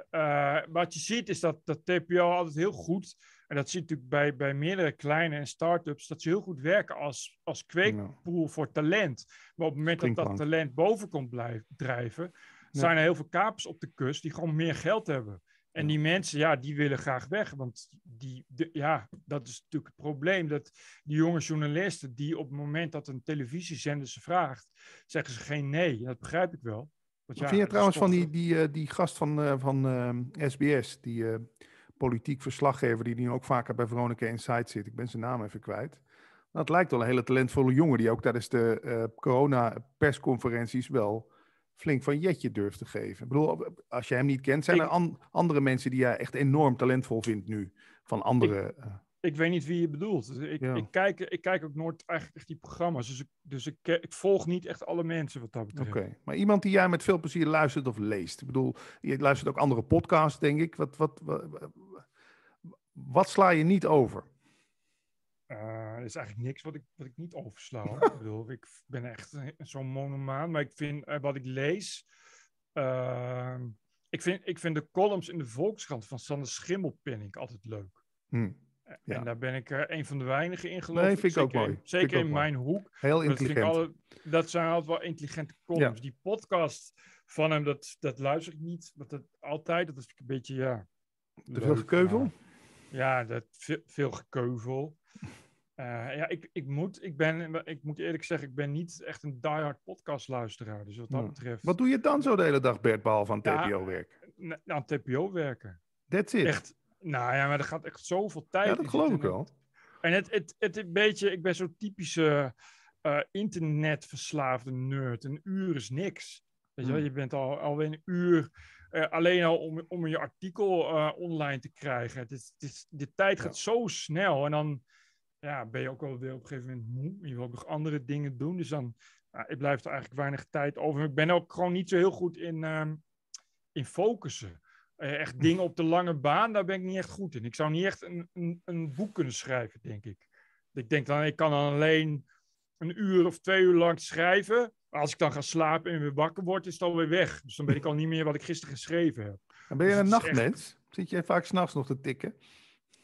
Eh, wat je ziet is dat, dat TPO altijd heel goed... En dat ziet natuurlijk bij, bij meerdere kleine en start-ups... dat ze heel goed werken als, als kweekpool voor talent. Maar op het moment dat dat talent boven komt drijven... zijn er heel veel kapers op de kust die gewoon meer geld hebben. En die mensen, ja, die willen graag weg. Want die, de, ja, dat is natuurlijk het probleem. Dat die jonge journalisten, die op het moment dat een televisiezender ze vraagt, zeggen ze geen nee. Dat begrijp ik wel. ja, vind je trouwens van die, die, eh, die gast van, eh, van SBS, eh, die politiek verslaggever, die nu ook vaker bij Veronica Insight zit. Ik ben zijn naam even kwijt. Dat lijkt wel een hele talentvolle jongen, die ook tijdens de corona-persconferenties wel flink van jetje durft te geven. Ik bedoel, als je hem niet kent, zijn er andere mensen die jij echt enorm talentvol vindt nu? Van andere. Ik, eh, ik weet niet wie je bedoelt. Dus ik, ik, kijk, ik kijk ook nooit eigenlijk echt die programma's. Dus, ik, dus ik, eh, ik volg niet echt alle mensen wat dat betreft. Oké, maar iemand die jij met veel plezier luistert of leest. Ik bedoel, je luistert ook andere podcasts, denk ik. Wat, wat, wat, wat sla je niet over? Eh, er is eigenlijk niks wat ik, wat ik niet oversla. <laughs> ik bedoel, ik ben echt zo'n monomaan. Maar ik vind eh, wat ik lees. Ehm, ik, vind, ik vind de columns in de Volkskrant van Sander Schimmelpennink altijd leuk. Hm, eh, ja. En daar ben ik er een van de weinigen in geloof nee, vind ik. Zeker, ook mooi. Zeker in mijn hoek. Heel intelligent. Dat, zijn altijd wel intelligente columns. Die podcast van hem, dat, dat luister ik niet. Want dat altijd, dat is een beetje, ja... Te veel gekeuvel? Ja, dat, veel, veel gekeuvel. Eh, ja, ik, ik, moet, ik, ben, ik moet eerlijk zeggen, ik ben niet echt een diehard podcastluisteraar. Dus wat dat hmm. betreft... Wat doe je dan zo de hele dag, Bert, behalve aan TPO-werk? Ja, eh, aan TPO werken. That's it? Echt, nou ja, maar er gaat echt zoveel tijd Ja, dat geloof ik wel. En het, het, het, een beetje, ik ben zo'n typische uh, internetverslaafde nerd. Een uur is niks. Weet je, hmm. je bent al, alweer een uur alleen al om, om je artikel online te krijgen. Het is, het de tijd gaat zo snel. En dan ja, ben je ook wel weer op een gegeven moment moe. Je wil ook nog andere dingen doen. Dus dan nou, ik blijft er eigenlijk weinig tijd over. Ik ben ook gewoon niet zo heel goed in, ehm, in focussen. Eh, echt hm. dingen op de lange baan, daar ben ik niet echt goed in. Ik zou niet echt een, een, een boek kunnen schrijven, denk ik. Ik denk dan, ik kan dan alleen een uur of twee uur lang schrijven. Maar als ik dan ga slapen en weer wakker word, is het alweer weg. Dus dan weet ik al niet meer wat ik gisteren geschreven heb. En ben je dus een nachtmens? Zit je vaak s'nachts nog te tikken?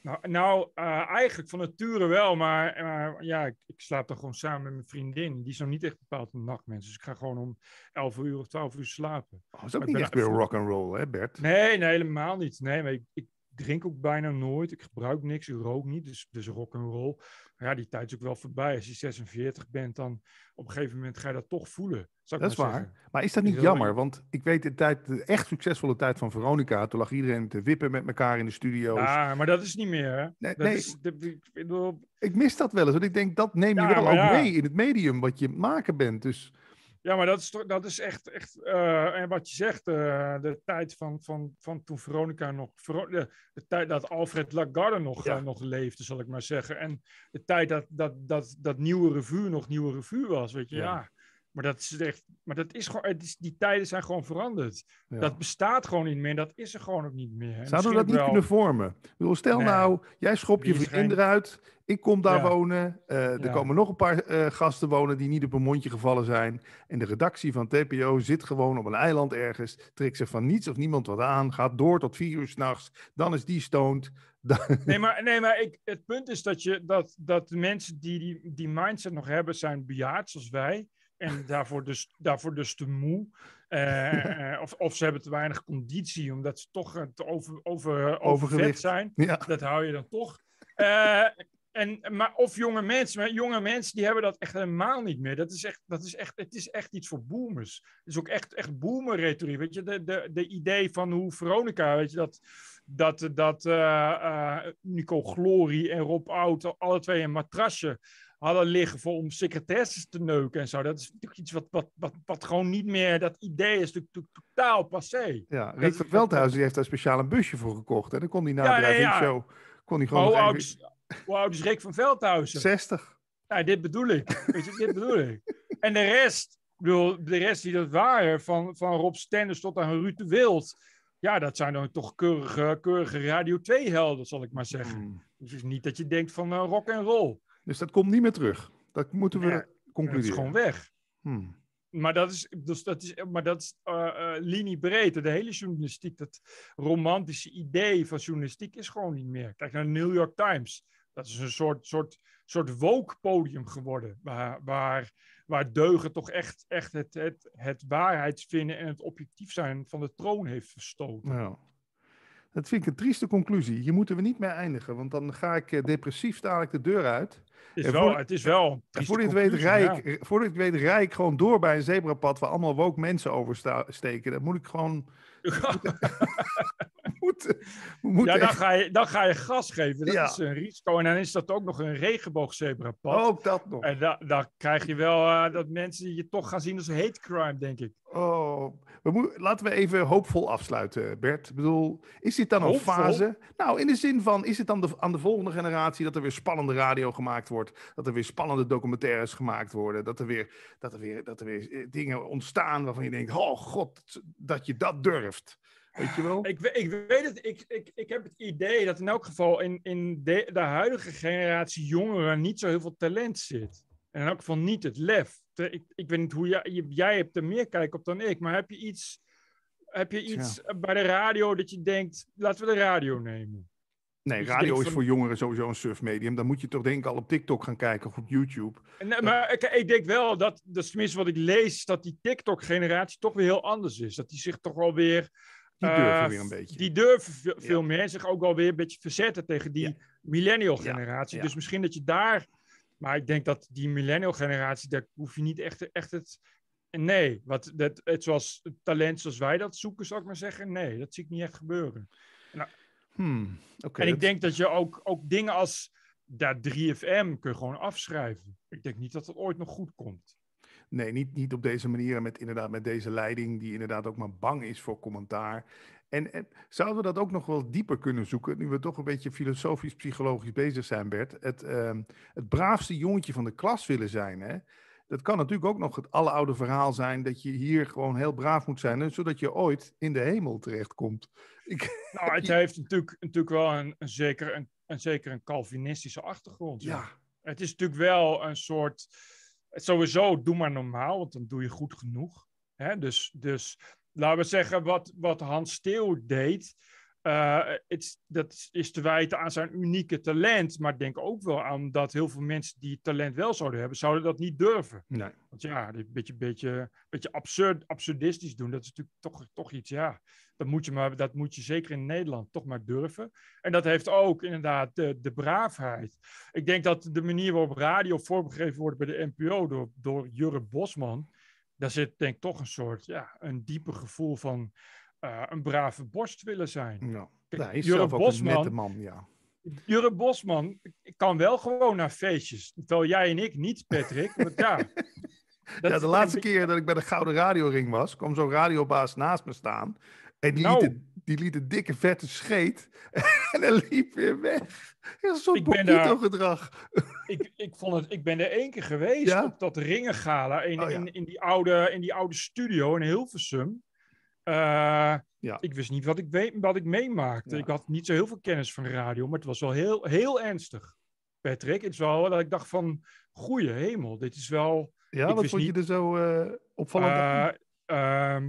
Nou, nou eh, eigenlijk van nature wel, maar ja, ik, ik, slaap dan gewoon samen met mijn vriendin. Die is nog niet echt bepaald een nachtmens. Dus ik ga gewoon om 11 uur of 12 uur slapen. Oh, dat is ook maar niet echt rock'n'roll, hè Bert? Nee, nee, helemaal niet. Nee, maar ik, drink ook bijna nooit. Ik gebruik niks. Ik rook niet. Dus, dus rock en roll. Maar ja, die tijd is ook wel voorbij. Als je 46 bent, dan op een gegeven moment ga je dat toch voelen. dat is waar. Maar is dat niet jammer? Want ik weet de tijd, de echt succesvolle tijd van Veronica. Toen lag iedereen te wippen met elkaar in de studio's. Ja, maar dat is niet meer. Hè? Nee, dat Is, ik, mis dat wel eens. Want ik denk, dat neem je wel ook mee in het medium wat je maken bent. Dus. Ja, maar dat is, dat is echt, echt eh, en wat je zegt, eh, de tijd van, van, van toen Veronica nog, de, de tijd dat Alfred Lagarde nog, eh, nog leefde, zal ik maar zeggen. En de tijd dat, dat, dat, dat nieuwe revue nog nieuwe revue was, weet je, ja. Maar dat is echt, maar dat is gewoon, is, die tijden zijn gewoon veranderd. Dat bestaat gewoon niet meer. Dat is er gewoon ook niet meer. Zouden we dat niet kunnen vormen? Bedoel, stel nou, jij schopt je vriendin eruit. Ik kom daar wonen. Eh, er komen nog een paar eh, gasten wonen die niet op een mondje gevallen zijn. En de redactie van TPO zit gewoon op een eiland ergens. Trekt zich van niets of niemand wat aan. Gaat door tot vier uur s'nachts. Dan is die stoned. <laughs> nee, maar, nee, maar ik, het punt is dat, je, dat, dat de mensen die die mindset nog hebben, zijn bejaard zoals wij. En daarvoor dus, daarvoor dus te moe. Eh, <laughs> eh, of, of ze hebben te weinig conditie, omdat ze toch eh, te over, over, overgewicht zijn. Dat hou je dan toch. en, maar, of jonge mensen. Maar jonge mensen die hebben dat echt helemaal niet meer. Dat is echt, dat is echt, het is echt iets voor boomers. Het is ook echt, echt boomer Weet je, de, de, de idee van hoe Veronica, weet je, dat, dat, dat Nico Glory en Rob Oud alle twee een matrasje hadden liggen voor om secretaresses te neuken en zo. Dat is natuurlijk iets wat, wat, wat, wat gewoon niet meer, dat idee is natuurlijk totaal passé. Ja, Rick van Veldhuizen heeft daar speciaal een busje voor gekocht. En dan kon hij na de show, kon hij gewoon... Hoe oud, is, hoe oud is Rick van Veldhuizen? 60. Ja, dit bedoel ik. Weet je, dit bedoel ik. En de rest, bedoel, de rest die dat waren, van, van Rob Stennis tot aan Ruud de Wild. Ja, dat zijn dan toch keurige, keurige Radio 2-helden, zal ik maar zeggen. Mm. Dus het Dus niet dat je denkt van eh, rock en roll. Dus dat komt niet meer terug. Dat moeten we concluderen. Het is gewoon weg. Hmm. Maar dat is, dus dat is, maar dat is uh, uh, De hele journalistiek, dat romantische idee van journalistiek is gewoon niet meer. Kijk naar de New York Times. Dat is een soort, soort, soort woke-podium geworden. Waar, waar, waar deugen toch echt, echt het, het, het waarheidsvinden en het objectief zijn van de troon heeft verstoten. dat vind ik een trieste conclusie. Hier moeten we niet mee eindigen, want dan ga ik eh, depressief dadelijk de deur uit. Het is wel, En het ik weet, rijk, eh, Voordat ik weet, rijk gewoon door bij een zebrapad waar allemaal woke mensen over steken, Dat moet ik gewoon. Ja. <laughs> moet, <laughs> ja, dan, ga je, dan ga je gas geven. Dat is een risico. En dan is dat ook nog een regenboogzebrapad. Ook dat nog. En dan krijg je wel eh, dat mensen je toch gaan zien als hate crime, denk ik. Oh, we laten we even hoopvol afsluiten, Bert. Ik bedoel, is dit dan een fase? Nou, in de zin van, is het dan de, aan de volgende generatie dat er weer spannende radio gemaakt wordt? Dat er weer spannende documentaires gemaakt worden? Dat er weer, dat er weer, dat er weer eh, dingen ontstaan waarvan je denkt, oh god, dat je dat durft. Weet je wel? Ik, ik weet het. Ik, ik, ik heb het idee dat in elk geval in, in de, de huidige generatie jongeren niet zo heel veel talent zit. En in elk geval niet het lef ik, ik weet niet hoe jij, jij hebt er meer kijk op dan ik, maar heb je iets, heb je iets bij de radio dat je denkt, laten we de radio nemen? Nee, dus radio is voor jongeren sowieso een surfmedium. Dan moet je toch denk ik al op TikTok gaan kijken of op YouTube. Eh, maar ik, ik, denk wel dat, dat, tenminste wat ik lees, dat die TikTok-generatie toch weer heel anders is. Dat die zich toch wel weer... Die durven eh, weer een beetje. Die durven veel meer zich ook alweer een beetje verzetten tegen die millennial-generatie. Dus misschien dat je daar maar ik denk dat die millennial generatie, daar hoef je niet echt, echt het... Nee, wat, dat, het, zoals, talent zoals wij dat zoeken, zou ik maar zeggen. Nee, dat zie ik niet echt gebeuren. Nou, hmm, en ik denk dat je ook, ook dingen als dat 3FM kun je gewoon afschrijven. Ik denk niet dat dat ooit nog goed komt. Nee, niet, niet op deze manier. Met inderdaad met deze leiding die inderdaad ook maar bang is voor commentaar. En, zouden we dat ook nog wel dieper kunnen zoeken, nu we toch een beetje filosofisch-psychologisch bezig zijn, Bert? Het, ehm, het braafste jongetje van de klas willen zijn, hè? Dat kan natuurlijk ook nog het alleroude verhaal zijn dat je hier gewoon heel braaf moet zijn, zodat je ooit in de hemel terechtkomt. Ik... <laughs> Nou, het heeft natuurlijk, natuurlijk wel een, zeker, een, een, zeker een Calvinistische achtergrond. Ja. ja. Het is natuurlijk wel een soort, sowieso doe maar normaal, want dan doe je goed genoeg. Hè? Dus, dus laten we zeggen, wat, wat Hans Steeuw deed. Eh, dat is te wijten aan zijn unieke talent. Maar ik denk ook wel aan dat heel veel mensen die talent wel zouden hebben, zouden dat niet durven. Nee. Want ja, een beetje, beetje, beetje absurd, absurdistisch doen, dat is natuurlijk toch, toch iets, ja. Dat moet, je maar, dat moet je zeker in Nederland toch maar durven. En dat heeft ook inderdaad de, de braafheid. Ik denk dat de manier waarop radio voorbegeven wordt bij de NPO door, door Jurre Bosman daar zit denk ik toch een soort, ja, een dieper gevoel van eh, een brave borst willen zijn. Ja. Bosman, een man, ja. Jurre Bosman kan wel gewoon naar feestjes. Terwijl jij en ik niet, Patrick. ja, <laughs> ja, de laatste keer dat ik bij de Gouden Radioring was, kwam zo'n radiobaas naast me staan. En die, nou. liet, een, die liet een dikke vette scheet <laughs> en dan liep weer weg. Heel zo'n Bokito-gedrag. Ik, ik, vond het, ik ben er één keer geweest op dat ringengala in, oh, in, in, die oude, in die oude studio in Hilversum. Eh, ja. Ik wist niet wat ik, weet, wat ik meemaakte. Ik had niet zo heel veel kennis van radio, maar het was wel heel, heel ernstig. Patrick, het is wel dat ik dacht van, goeie hemel, dit is wel... Ja, wat vond je er zo uh, opvallend uh,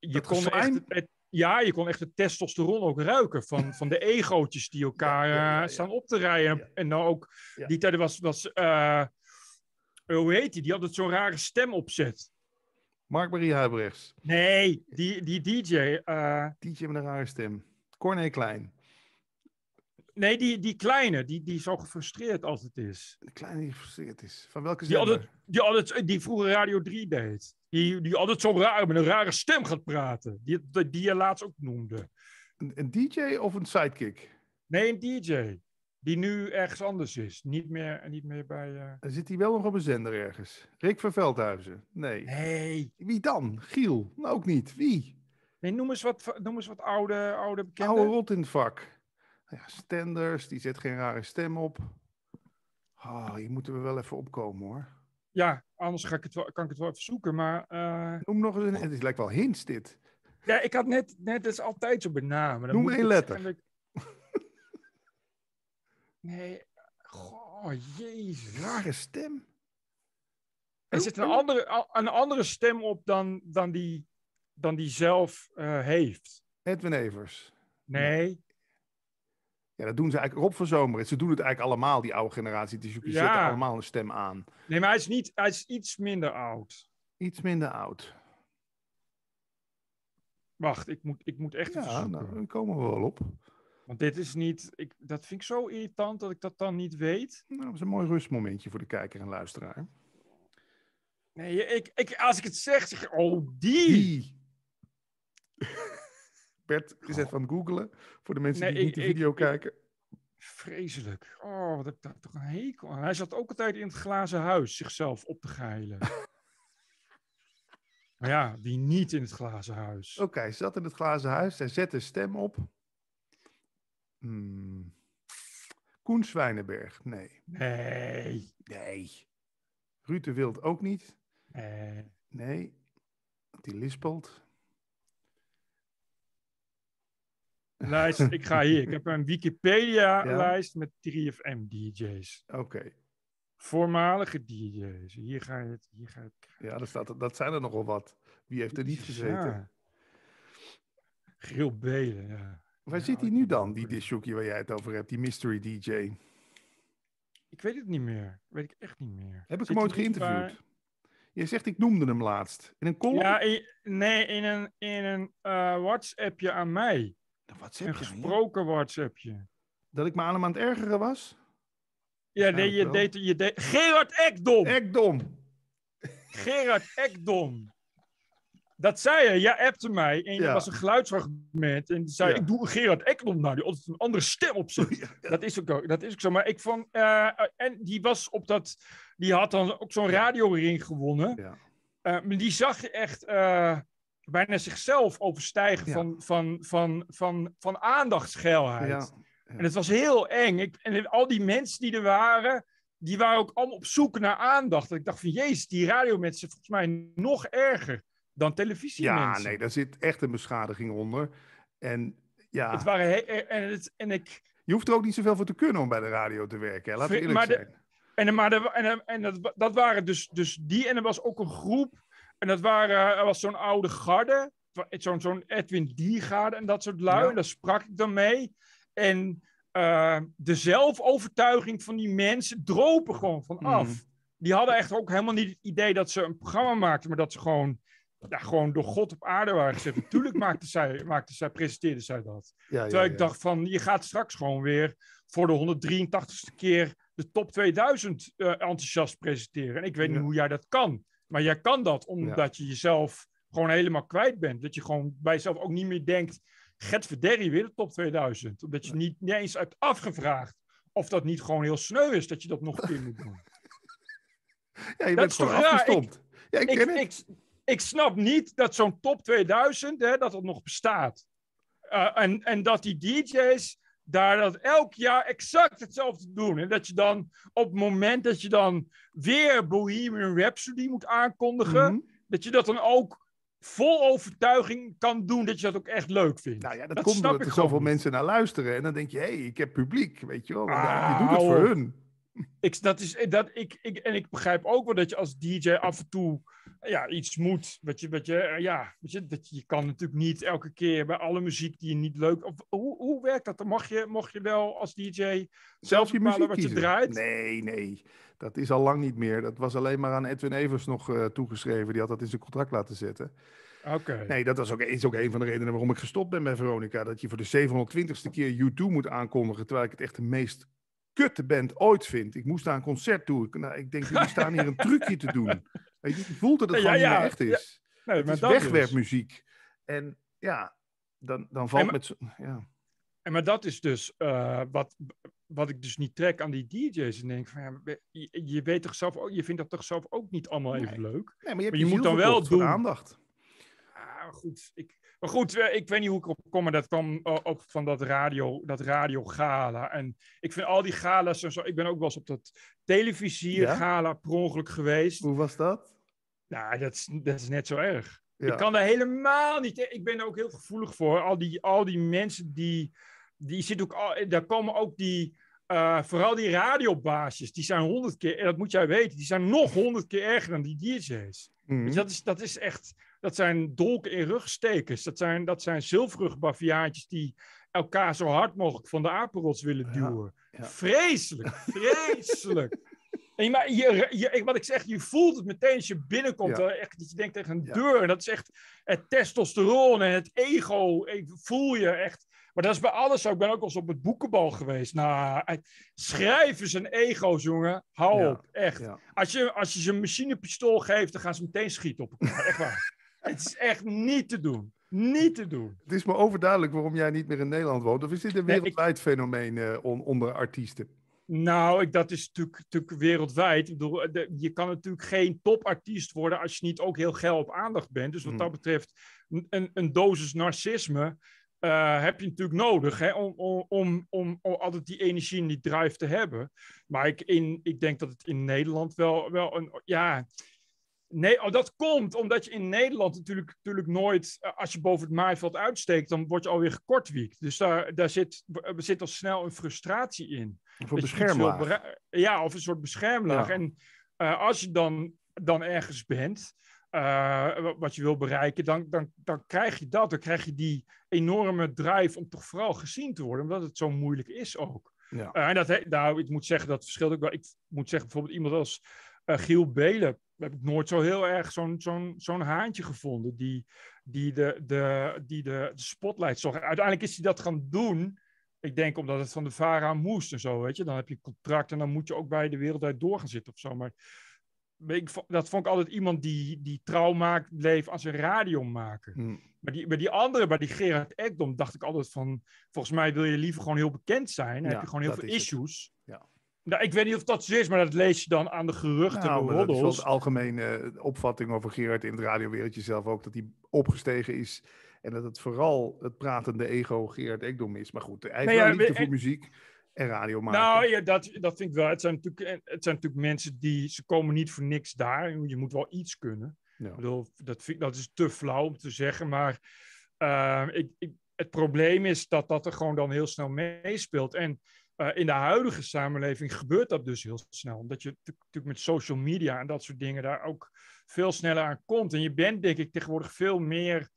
je kon echt, het, ja, je kon echt de testosteron ook ruiken van, van de egootjes die elkaar eh, staan op te rijden. En dan ook, die tijd was, was eh, hoe heet die? Die had zo'n rare stem opzet. Mark-Marie Huibrechts. Nee, die, die DJ. Uh, eh, DJ met een rare stem. Corné Klein nee, die, die kleine, die, die zo gefrustreerd als het is. De kleine die gefrustreerd is. Van welke zender? Die, altijd, die, altijd, die vroeger Radio 3 deed. Die, die altijd zo raar met een rare stem gaat praten. Die, die, je laatst ook noemde. Een, een, DJ of een sidekick? Nee, een DJ. Die nu ergens anders is. Niet meer, niet meer bij. Uh... Zit hij wel nog op een zender ergens? Rick van Veldhuizen? Nee. Nee. Wie dan? Giel? Nou, ook niet. Wie? Nee, noem eens wat, noem eens wat oude, oude Hou Oude rot in het vak. Nou ja, Stenders, die zet geen rare stem op. Ah, hier moeten we wel even opkomen hoor. Ja, anders ga ik het kan ik het wel zoeken, maar... Eh, Noem nog eens een... Het lijkt wel hints dit. Ja, ik had net... net is altijd zo benamen. Noem één letter. nee, goh, jezus. Rare stem. Er zit een andere, een andere stem op dan, dan, die, dan die zelf eh, heeft. Edwin Evers. Nee. Ja, dat doen ze eigenlijk. Rob van Zomer, ze doen het eigenlijk allemaal, die oude generatie. Die zetten allemaal een stem aan. Nee, maar hij is, niet, hij is iets minder oud. Iets minder oud. Wacht, ik moet, ik moet echt. Ja, nou, komen we wel op. Want dit is niet. Ik, dat vind ik zo irritant dat ik dat dan niet weet. Nou, dat is een mooi rustmomentje voor de kijker en luisteraar. Nee, ik, ik, als ik het zeg, zeg oh, die. die. Bert is even aan googelen. Voor de mensen die niet de video kijken. Vreselijk. Oh, wat heb ik daar toch een hekel Hij zat ook altijd in het glazen huis zichzelf op te geilen. <laughs> ja, die niet in het glazen huis? Oké, okay, zat in het glazen huis. Hij zette stem op. Hmm. Koen Zwijnenberg, nee. Nee. Nee. Ruud de Wild ook niet. Nee. Nee. Die lispelt. lijst. ik ga hier. Ik heb een Wikipedia-lijst met 3FM-DJ's. Oké. Voormalige DJ's. Hier ga je het. Hier ga ja, dat, staat, dat zijn er nogal wat. Wie heeft er niet gezeten? Ja. Gril Belen, ja. Waar zit hij nu dan, die dishokje waar jij het over hebt, die mystery DJ? Ik weet het niet meer. Weet ik echt niet meer. Heb ik hem ooit geïnterviewd? Jij Je zegt, ik noemde hem laatst. In een column? Ja, nee, in een, in een eh, WhatsAppje aan mij. Een WhatsAppje. Een gesproken WhatsAppje. Dat ik me aan hem aan het ergeren was? Ja, nee, je deed, je deed... Gerard Ekdom! Ekdom! Gerard Ekdom. Dat zei je, jij appte mij en je was een geluidsfragment. En die zei, ik doe Gerard Ekdom nou, die had een andere stem op zit. <laughs> Dat, is ook, dat is ook zo. Maar ik vond, eh, eh, en die was op dat, die had dan ook zo'n radio radioring gewonnen. Ja. Eh, maar die zag je echt, bijna zichzelf overstijgen van, van, van, van, van aandachtsgeilheid. En het was heel eng. Ik, en al die mensen die er waren, die waren ook allemaal op zoek naar aandacht. ik dacht van, jezus, die radiomensen volgens mij nog erger dan televisie. Ja, nee, daar zit echt een beschadiging onder. En ja... Het waren en, het, en ik... Je hoeft er ook niet zoveel voor te kunnen om bij de radio te werken, hè? laten we eerlijk zijn. en, maar de, en, en dat, dat waren dus, dus die, en er was ook een groep en dat waren, er was zo'n oude garde, zo'n zo'n Edwin Diergaarde en dat soort lui. En daar sprak ik dan mee. En uh, de zelfovertuiging van die mensen dropen gewoon vanaf. Hmm. af. Die hadden echt ook helemaal niet het idee dat ze een programma maakten, maar dat ze gewoon, ja, gewoon door God op aarde waren gezet. <laughs> Natuurlijk maakten zij, maakten zij, presenteerden zij dat. Ja, Terwijl ik dacht van, je gaat straks gewoon weer voor de 183ste keer de top 2000 eh, enthousiast presenteren. En ik weet niet hoe jij dat kan. Maar jij kan dat omdat je jezelf gewoon helemaal kwijt bent. Dat je gewoon bij jezelf ook niet meer denkt, get verderrie weer de top 2000. Omdat je niet, niet eens hebt afgevraagd of dat niet gewoon heel sneu is dat je dat nog een keer moet doen. <laughs> Ja, je dat bent gewoon afgestompt. Ja, ik, ik, ik, snap niet dat zo'n top 2000, hè, dat het nog bestaat. Eh, en, en dat die DJ's daar dat elk jaar exact hetzelfde doen. En dat je dan op het moment dat je dan weer Bohemian Rhapsody moet aankondigen, mhm. dat je dat dan ook vol overtuiging kan doen dat je dat ook echt leuk vindt. Nou ja, dat, dat komt omdat er zoveel mensen naar luisteren. En dan denk je, hé, hey, ik heb publiek, weet je wel. ah, je doet het voor hun ik, dat is, eh, dat, ik, ik, en ik begrijp ook wel dat je als DJ af en toe eh, ja, iets moet. Wat je, wat je, eh, ja, je, dat je, je kan natuurlijk niet elke keer bij alle muziek die je niet leuk. Of, hoe, hoe werkt dat? mag je, mag je wel als DJ zelf muziek wat je draait? Nee, nee. Dat is al lang niet meer. Dat was alleen maar aan Edwin Evers nog toegeschreven. Die had dat in zijn contract laten zetten. Okay. Nee, dat was ook, is ook een van de redenen waarom ik gestopt ben bij Veronica. Dat je voor de 720ste keer U2 moet aankondigen. Terwijl ik het echt de meest kutte band ooit vindt. Ik moest naar een concert toe. Ik, nou, ik denk, jullie <laughs> staan hier een trucje te doen. Weet je, voelt dat het gewoon niet echt is. Nee, het is wegwerpmuziek. En ja, dan, dan valt en, met... Ja. En maar dat is dus eh, wat, wat ik dus niet trek aan die DJ's. En denk van, ja, je, weet toch zelf ook, je vindt dat toch zelf ook niet allemaal even leuk? Nee, maar je, moet dan wel doen. Aandacht. Ah, goed, ik, maar goed, eh, ik weet niet hoe ik op kom, maar dat kwam eh, ook van dat radio, dat radio gala. En ik vind al die galas zo. Ik ben ook wel eens op dat televisie, ja? per ongeluk geweest. Hoe was dat? Nou, dat is, dat is net zo erg. Ik kan daar helemaal niet. Ik ben er ook heel gevoelig voor. Al die, al die mensen die. die zit ook al, daar komen ook die. Eh, vooral die radiobaasjes, die zijn honderd keer, en dat moet jij weten, die zijn nog honderd keer erger dan die DJ's. Mhm. Dus dat, is, dat is echt dat zijn dolken in rugstekers. Dat zijn, dat zijn zilverrugbaviaatjes die elkaar zo hard mogelijk van de apenrots willen duwen. Ja, Vreselijk, <laughs> vreselijk. en, maar je, je, wat ik zeg, je voelt het meteen als je binnenkomt. Echt, dat je denkt tegen een deur. Dat is echt het testosteron en het ego. voel je echt. Maar dat is bij alles zo. Ik ben ook al eens op het boekenbal geweest. Nou, schrijvers en ego's, jongen. Hou op, echt. Als, je, als je ze een machinepistool geeft, dan gaan ze meteen schieten op elkaar. Echt waar. Het is echt niet te doen. Niet te doen. Het is me overduidelijk waarom jij niet meer in Nederland woont. Of is dit een wereldwijd fenomeen eh, onder artiesten? Nou, ik, dat is natuurlijk, natuurlijk wereldwijd. Ik bedoel, je kan natuurlijk geen topartiest worden als je niet ook heel geil op aandacht bent. Dus wat hmm. dat betreft, een, een dosis narcisme eh, heb je natuurlijk nodig hè, om, om, om, om, altijd die energie en die drive te hebben. Maar ik, in, ik denk dat het in Nederland wel, wel een. Ja, Nee, oh, dat komt omdat je in Nederland natuurlijk, natuurlijk nooit, eh, als je boven het maaiveld uitsteekt, dan word je alweer gekortwiekt. Dus daar, daar zit, er zit al snel een frustratie in. Of een beschermlaag. Ja, of een soort beschermlaag. En eh, als je dan, dan ergens bent, eh, wat je wil bereiken, dan, dan, dan krijg je dat. Dan krijg je die enorme drive om toch vooral gezien te worden, omdat het zo moeilijk is ook. Ja. en dat, nou, ik moet zeggen, dat verschilt ook wel. Ik moet zeggen, bijvoorbeeld iemand als Giel Belen heb ik nooit zo heel erg zo'n zo'n zo'n haantje gevonden die, die, de, de, die de, de spotlight zocht. Uiteindelijk is hij dat gaan doen. Ik denk omdat het van de VARA moest en zo, weet je. Dan heb je een contract en dan moet je ook bij de wereld uit door gaan zitten of zo. Maar dat vond ik altijd iemand die, die trouw maakt, bleef als een radiomaker. maken. Hmm. Maar, die, bij die andere, bij die Gerard Ekdom, dacht ik altijd van... Volgens mij wil je liever gewoon heel bekend zijn. Dan heb je gewoon heel veel issues. Nou, ik weet niet of dat zo is, maar dat lees je dan aan de geruchten. Nou, de Dat is algemene eh, opvatting over Gerard in het radiowereldje zelf ook. Dat hij opgestegen is en dat het vooral het pratende ego Gerard Ekdom is. Maar goed, hij nee, niet liefde voor muziek en radio Nou ja, dat, dat vind ik wel. Het zijn, natuurlijk, eh, het zijn natuurlijk mensen die... Ze komen niet voor niks daar. Je moet wel iets kunnen. Ik bedoel, dat, vind, dat is te flauw om te zeggen, maar... Eh, ik, het probleem is dat dat er gewoon dan heel snel meespeelt. En eh, in de huidige samenleving gebeurt dat dus heel snel. Omdat je natuurlijk met social media en dat soort dingen daar ook veel sneller aan komt. En je bent, denk ik, tegenwoordig veel meer.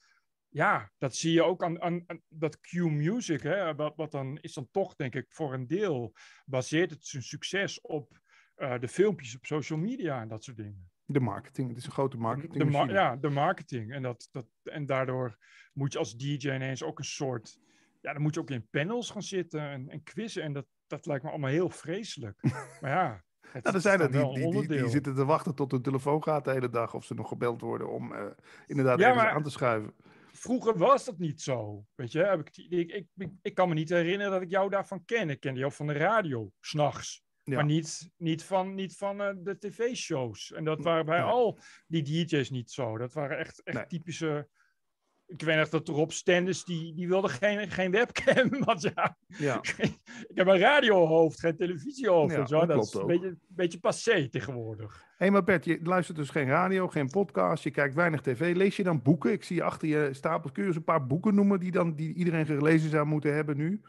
Ja, dat zie je ook aan, aan, dat Q-music. Wat, wat dan is dan toch, denk ik, voor een deel baseert het zijn succes op eh, de filmpjes op social media en dat soort dingen. De marketing, het is een grote marketing. ja, de marketing. En, dat, dat, en daardoor moet je als DJ ineens ook een soort ja, dan moet je ook in panels gaan zitten en, en quizzen. En dat, dat lijkt me allemaal heel vreselijk. <laughs> Maar ja. Nou, er zijn er die, die, die, zitten te wachten tot hun telefoon gaat de hele dag of ze nog gebeld worden om eh, inderdaad ja, aan te schuiven. Vroeger was dat niet zo. Weet je, heb ik, ik, ik, kan me niet herinneren dat ik jou daarvan ken. Ik ken jou van de radio, s'nachts. Ja. Maar niet, niet van, niet van eh, de tv-shows. En dat waren bij al die DJ's niet zo. Dat waren echt, echt typische ik weet nog dat Rob Stenders, die, die wilde geen, geen webcam. <laughs> ja, ja. ik heb een radiohoofd, geen televisiehoofd. Ja, zo. Dat, is een beetje, beetje passé tegenwoordig. Hé, hey, maar Bert, je luistert dus geen radio, geen podcast, je kijkt weinig tv. Lees je dan boeken? Ik zie achter je stapel. Kun je eens een paar boeken noemen die, dan, die iedereen gelezen zou moeten hebben nu?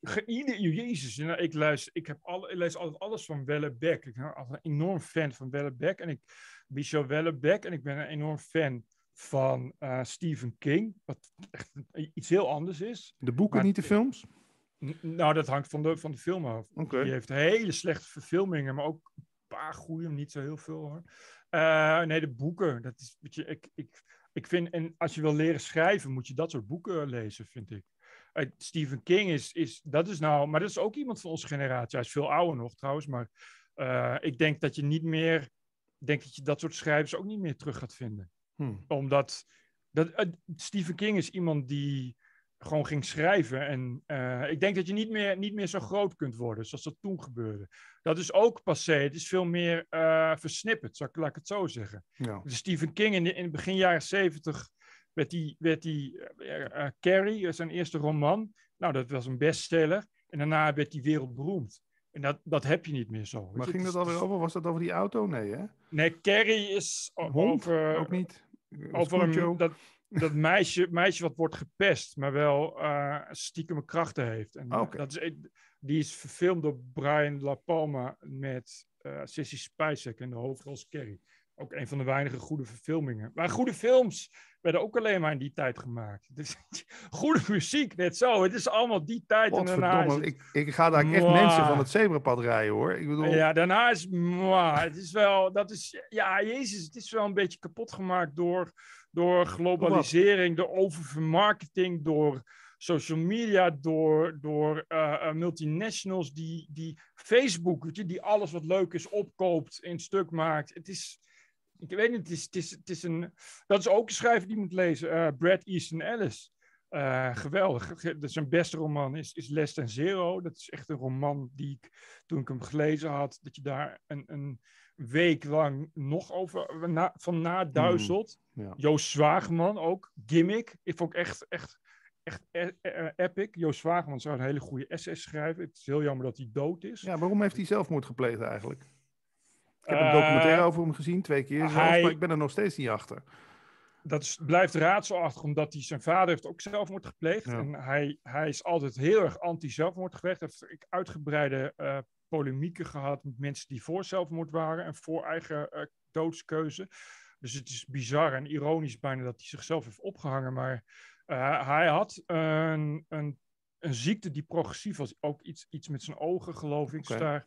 Oh, jezus, nou, ik, luister, ik, heb alle, ik lees altijd alles van Welle Beck. Ik ben altijd een enorm fan van Welle Beck. En ik, Michel Welle Beck, en ik ben een enorm fan van eh, Stephen King, wat echt iets heel anders is. De boeken, niet de films? Nou, dat hangt van de, van de film af. Die heeft hele slechte verfilmingen, maar ook een paar goede, niet zo heel veel hoor. Eh, nee, de boeken, dat is, weet je, ik, ik, ik vind, en als je wil leren schrijven, moet je dat soort boeken eh, lezen, vind ik. Stephen King is, is, dat is nou, maar dat is ook iemand van onze generatie. Hij is veel ouder nog trouwens, maar ik denk dat je niet meer, denk dat je dat soort schrijvers ook niet meer terug gaat vinden. Hmm. Omdat dat, eh, Stephen King is iemand die gewoon ging schrijven. En eh, ik denk dat je niet meer, niet meer zo groot kunt worden zoals dat toen gebeurde. Dat is ook passé. Het is veel meer eh, versnipperd, zou ik, laat ik het zo zeggen. Stephen King in, de, in begin jaren zeventig werd die, werd die Carrie, zijn eerste roman. Nou, dat was een bestseller. En daarna werd die wereldberoemd. En dat, dat heb je niet meer zo. Maar ging dat alweer over? Was dat over die auto? Nee, hè? Nee, Carrie is Hond? over... Ook niet? Over dat, dat meisje, meisje wat wordt gepest, maar wel uh, stiekem krachten heeft. En, eh, dat is, e- die is verfilmd door Brian La Palma met eh, Sissy Spacek in de hoofdrol als Ook een van de weinige goede verfilmingen. Maar goede films werden ook alleen maar in die tijd gemaakt. Dus, <laughs> goede muziek, net zo. Het is allemaal die tijd. En daarna het... ik, ik, ga daar echt mensen van het pad rijden hoor. Ik bedoel... Ja, daarna is. Het is wel. Dat is, ja, Jezus, het is wel een beetje kapot gemaakt door, door globalisering, door oververmarketing, door social media, door, door eh, eh, multinationals die, die Facebook, die alles wat leuk is opkoopt, in stuk maakt. Het is ik weet niet, het is, het is, is een, dat is ook een schrijver die moet lezen, eh, Brad Easton Ellis. Uh, geweldig. Zijn beste roman is, is Less Than Zero. Dat is echt een roman die ik, toen ik hem gelezen had, dat je daar een, een week lang nog over van naduizelt. Mm, ja. Joost Zwageman ook, Gimmick. Ik vond echt, echt, echt e, e, e, epic. Joost Zwageman zou een hele goede SS schrijven. Het is heel jammer dat hij dood is. Ja, waarom heeft hij zelfmoord gepleegd eigenlijk? Ik heb een documentaire eh, over hem gezien, twee keer zelfs, maar ik ben er nog steeds niet achter dat is, blijft raadselachtig, omdat hij, zijn vader heeft ook zelfmoord gepleegd. En hij, hij is altijd heel erg anti-zelfmoord geweest. Hij heeft uitgebreide uh, polemieken gehad met mensen die voor zelfmoord waren en voor eigen eh, doodskeuze. Dus het is bizar en ironisch bijna dat hij zichzelf heeft opgehangen. Maar hij had een, een, een ziekte die progressief was. Ook iets, iets met zijn ogen, geloof ik. Okay. daar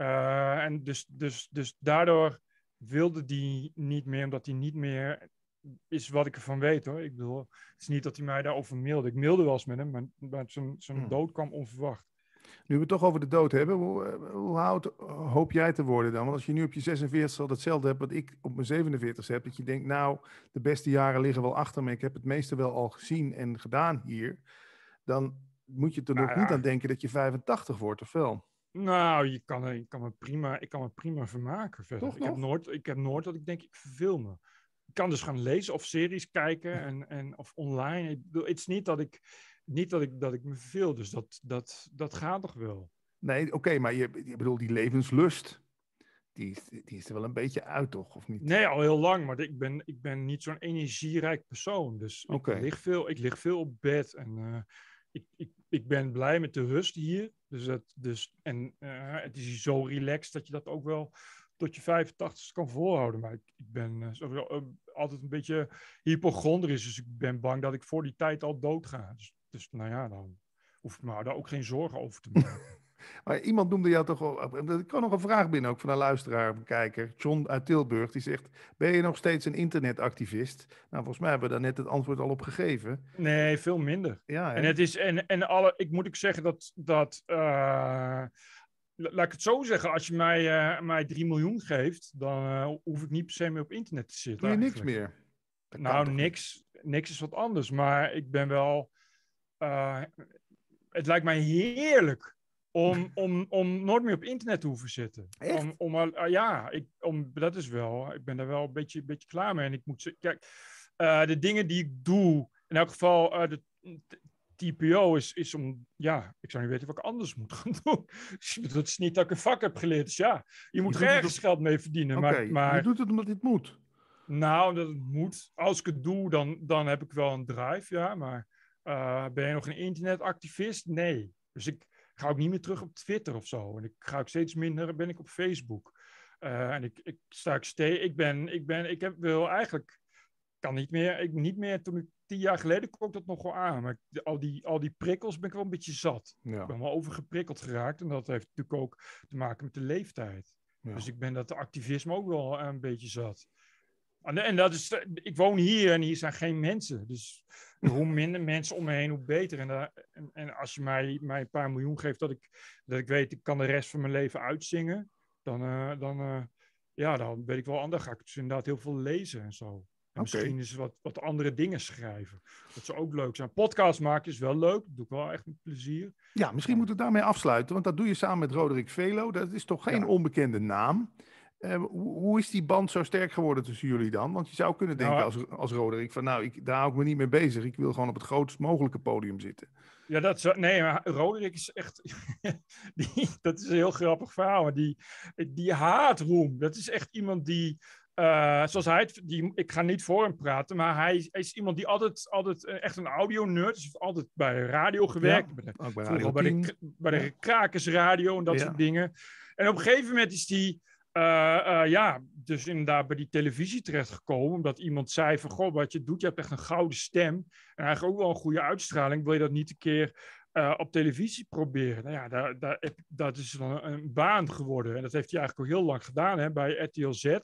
eh, en dus, dus, dus daardoor wilde die niet meer, omdat hij niet meer is wat ik ervan weet hoor. Ik bedoel, het is niet dat hij mij daarover mailde. Ik mailde wel eens met hem, maar, maar zijn, zijn hmm. dood kwam onverwacht. Nu we het toch over de dood hebben, hoe, hoe oud hoop jij te worden dan? Want als je nu op je 46 al datzelfde hebt wat ik op mijn 47 heb, dat je denkt, nou, de beste jaren liggen wel achter me, ik heb het meeste wel al gezien en gedaan hier, dan moet je er nog nou niet aan denken dat je 85 wordt, of wel? Nou, je kan, eh, kan me prima, ik kan me prima vermaken verder. ik, Heb nooit, ik heb nooit dat ik denk, ik verveel me. Ik kan dus gaan lezen of series kijken <laughs> en, en, of online. Ik bedoel, het is niet dat ik, niet dat ik, dat ik me verveel, dus dat, dat, dat gaat toch wel? Nee, oké, maar je, je bedoelt die levenslust, die, die is er wel een beetje uit, toch? Of niet? Nee, al heel lang, maar ik ben, ik ben niet zo'n energierijk persoon. Dus ik, lig veel, ik lig veel op bed en eh, ik, ik, ik ben blij met de rust hier. Dus dat, dus, en eh, het is zo relaxed dat je dat ook wel tot je 85 kan volhouden. Maar ik, ik ben uh, altijd een beetje hypochondrisch. Dus ik ben bang dat ik voor die tijd al dood ga. Dus, dus nou ja, dan hoef ik me daar ook geen zorgen over te <laughs> maken. Maar iemand noemde jou toch al. Er kwam nog een vraag binnen ook van een luisteraar, een kijker. John uit Tilburg, die zegt: Ben je nog steeds een internetactivist? Nou, volgens mij hebben we daar net het antwoord al op gegeven. Nee, veel minder. Ja, en het is. En, en alle. Ik moet ik zeggen dat. dat eh, Laat ik het zo zeggen, als je mij, eh, mij 3 miljoen geeft, dan eh, hoef ik niet per se meer op internet te zitten. Doe je niks meer? nou, niks, niks is wat anders. Maar ik ben wel. het lijkt mij heerlijk om, om, om nooit meer op internet te hoeven zitten. Echt? Om, om, ah, ja, ik, om, dat is wel. Ik ben daar wel een beetje, beetje klaar mee. En ik moet Kijk, eh, de dingen die ik doe. In elk geval, eh, de, TPO is, is om, ja, ik zou niet weten wat ik anders moet gaan <laughs> doen. Dus dat is niet dat ik een vak heb geleerd. Dus ja, je moet je ergens geld mee verdienen. maar, maar, je doet het omdat het moet. Nou, omdat het moet. Als ik het doe, dan, dan heb ik wel een drive, ja. Maar eh, ben je nog een internetactivist? Nee. Dus ik, ga ook niet meer terug op Twitter of zo. En ik ga ook steeds minder, ben ik op Facebook. Eh, en ik, ik sta ik steeds, ik ben, ik ben, ik heb, wil eigenlijk, kan niet meer, ik niet meer, toen ik tien jaar geleden kon ik dat nog wel aan. Maar al, die, al die prikkels ben ik wel een beetje zat. Ik ben wel overgeprikkeld geraakt. En dat heeft natuurlijk ook te maken met de leeftijd. Dus ik ben dat activisme ook wel een beetje zat. En dat is, ik woon hier en hier zijn geen mensen. Dus <laughs> hoe minder mensen om me heen, hoe beter. En, eh, en, en, als je mij, mij een paar miljoen geeft, dat ik, dat ik weet, ik kan de rest van mijn leven uitzingen, dan, uh, dan, eh, ja, dan weet ik wel, anders ga ik dus inderdaad heel veel lezen en zo. En Misschien eens wat, wat andere dingen schrijven. Dat ze ook leuk zijn. Podcast maken is wel leuk. Dat doe ik wel echt met plezier. Ja, misschien moeten we daarmee afsluiten. Want dat doe je samen met Roderick Velo. Dat is toch geen onbekende naam. Ehm, hoe is die band zo sterk geworden tussen jullie dan? Want je zou kunnen nou, denken eh, als, als Roderick van nou, ik, daar hou ik me niet mee bezig. Ik wil gewoon op het grootst mogelijke podium zitten. Ja, dat zo, nee, maar Roderick is echt, <laughs> die, dat is een heel grappig verhaal. Maar die, die haat roem. Dat is echt iemand die, eh, zoals hij die, ik ga niet voor hem praten, maar hij, is iemand die altijd, altijd eh, echt een audio-nerd is. altijd bij radio gewerkt. ook bij, radio bij de, bij de Krakers Radio en dat soort dingen. En op een gegeven moment is die eh, eh, ja, dus inderdaad bij die televisie terechtgekomen. Omdat iemand zei van, goh, wat je doet, je hebt echt een gouden stem. En eigenlijk ook wel een goede uitstraling. Wil je dat niet een keer eh, op televisie proberen. Nou ja, daar, daar, dat is dan een baan geworden. En dat heeft hij eigenlijk al heel lang gedaan hè, bij RTL Z.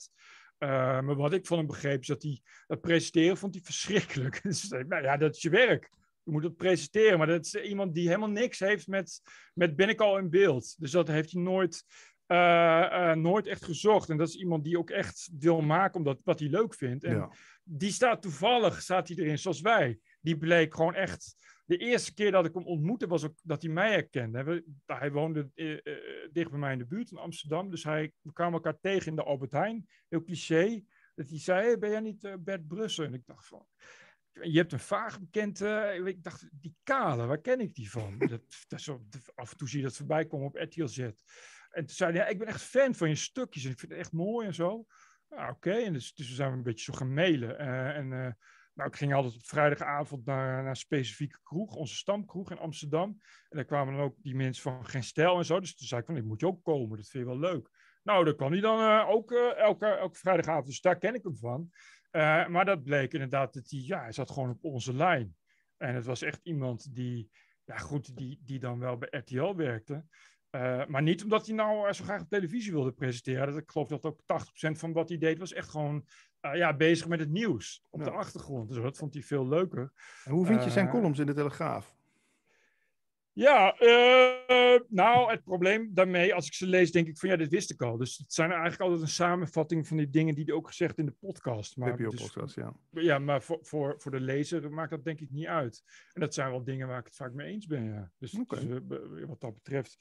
maar wat ik van hem begreep is dat hij dat presenteren vond hij verschrikkelijk. <laughs> dus, nou ja, dat is je werk. Je moet het presenteren. Maar dat is iemand die helemaal niks heeft met, met ben ik al in beeld. Dus dat heeft hij nooit eh, eh, nooit echt gezocht. En dat is iemand die ook echt wil maken omdat wat hij leuk vindt. En die staat toevallig, staat hij erin zoals wij. Die bleek gewoon echt. De eerste keer dat ik hem ontmoette was ook dat hij mij herkende. Hij nou, woonde eh, dicht bij mij in de buurt in Amsterdam. Dus hij, we kwamen elkaar tegen in de Albert Heijn. Heel cliché. Dat hij zei, ben jij niet Bert Brussel?" En ik dacht van, je hebt een vaag bekend. ik dacht, die kale, waar ken ik die van? <laughs> dat, dat af en toe zie je dat voorbij komen op Z en toen zei ja, ik ben echt fan van je stukjes en ik vind het echt mooi en zo. Ah, oké, en dus, dus zijn we een beetje zo gaan mailen. Eh, en eh, nou, ik ging altijd op vrijdagavond naar, naar een specifieke kroeg, onze stamkroeg in Amsterdam. En daar kwamen dan ook die mensen van Geen Stijl en zo. Dus toen zei ik van, ik moet je ook komen, dat vind je wel leuk. Nou, daar kwam hij dan eh, ook elke, elke vrijdagavond, dus daar ken ik hem van. maar dat bleek inderdaad dat hij, ja, hij zat gewoon op onze lijn. En het was echt iemand die, ja goed, die, die dan wel bij RTL werkte. Eh, maar niet omdat hij nou eh, zo graag op televisie wilde presenteren. Dat, ik geloof dat ook 80% van wat hij deed was echt gewoon eh, ja, bezig met het nieuws op de achtergrond. Dus dat vond hij veel leuker. En hoe vind je zijn columns in de Telegraaf? Ja, nou, het probleem daarmee, als ik ze lees, denk ik van ja, dit wist ik al. Dus het zijn eigenlijk altijd een samenvatting van die dingen die hij ook gezegd in de podcast. Maar dus, podcast, ja. Ja, maar voor, voor, voor de lezer maakt dat denk ik niet uit. En dat zijn wel dingen waar ik het vaak mee eens ben, ja. Dus, dus wat dat betreft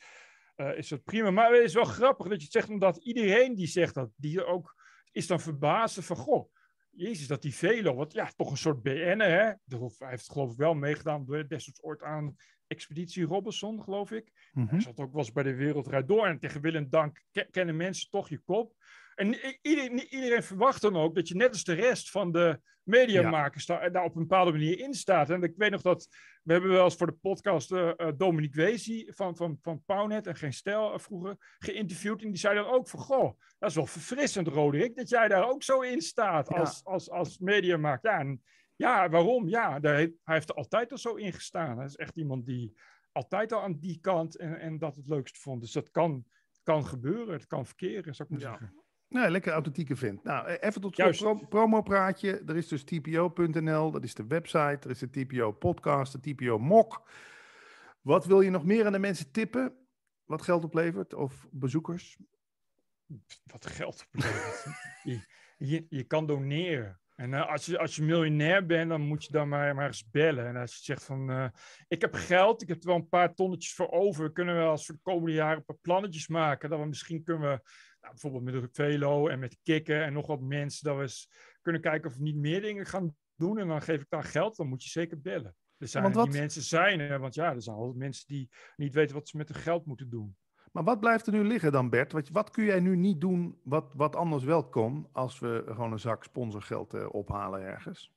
eh, is dat prima. Maar het is wel grappig dat je het zegt, omdat iedereen die zegt dat, die ook is dan verbazen van, goh, jezus, dat die Velo, wat ja, toch een soort BN hè? Hij heeft geloof ik wel meegedaan destijds ooit aan Expeditie Robinson, geloof ik. Mhm. Hij zat ook wel eens bij de Wereld Door en tegen Willem Dank kennen mensen toch je kop. En iedereen, verwacht dan ook dat je net als de rest van de mediamakers ja. daar, op een bepaalde manier in staat. En ik weet nog dat, we hebben wel eens voor de podcast eh, eh, Dominique Wezi van, van, van Pownet en Geen Stijl eh, vroeger geïnterviewd. En die zei dan ook van, goh, dat is wel verfrissend Roderick, dat jij daar ook zo in staat als, als, als mediamaker. Ja, ja, waarom? Ja, hij heeft er altijd al zo in gestaan. Hij is echt iemand die altijd al aan die kant en, en dat het leukst vond. Dus dat kan, kan gebeuren, het kan verkeren, zou ik ja. zeggen. Nee, lekker authentieke vind. Nou, e- even tot slot pro promopraatje. Er is dus tpo.nl, dat is de website. Er is de TPO podcast, de TPO mok. Wat wil je nog meer aan de mensen tippen? Wat geld oplevert of bezoekers? Wat geld oplevert? <laughs> je, je, kan doneren. En eh, als, je, als je miljonair bent, dan moet je dan maar, maar eens bellen. En als je zegt van, eh, ik heb geld, ik heb er wel een paar tonnetjes voor over. Kunnen we als voor de komende jaren een paar plannetjes maken. Dan we misschien kunnen we nou, bijvoorbeeld met Velo en met Kikken en nog wat mensen, dat we eens kunnen kijken of we niet meer dingen gaan doen. En dan geef ik daar geld, dan moet je zeker bellen. Er zijn want wat... die mensen zijn er, want ja, er zijn altijd mensen die niet weten wat ze met hun geld moeten doen. Maar wat blijft er nu liggen dan, Bert? Wat, wat kun jij nu niet doen wat, wat anders wel kon als we gewoon een zak sponsorgeld uh, ophalen ergens?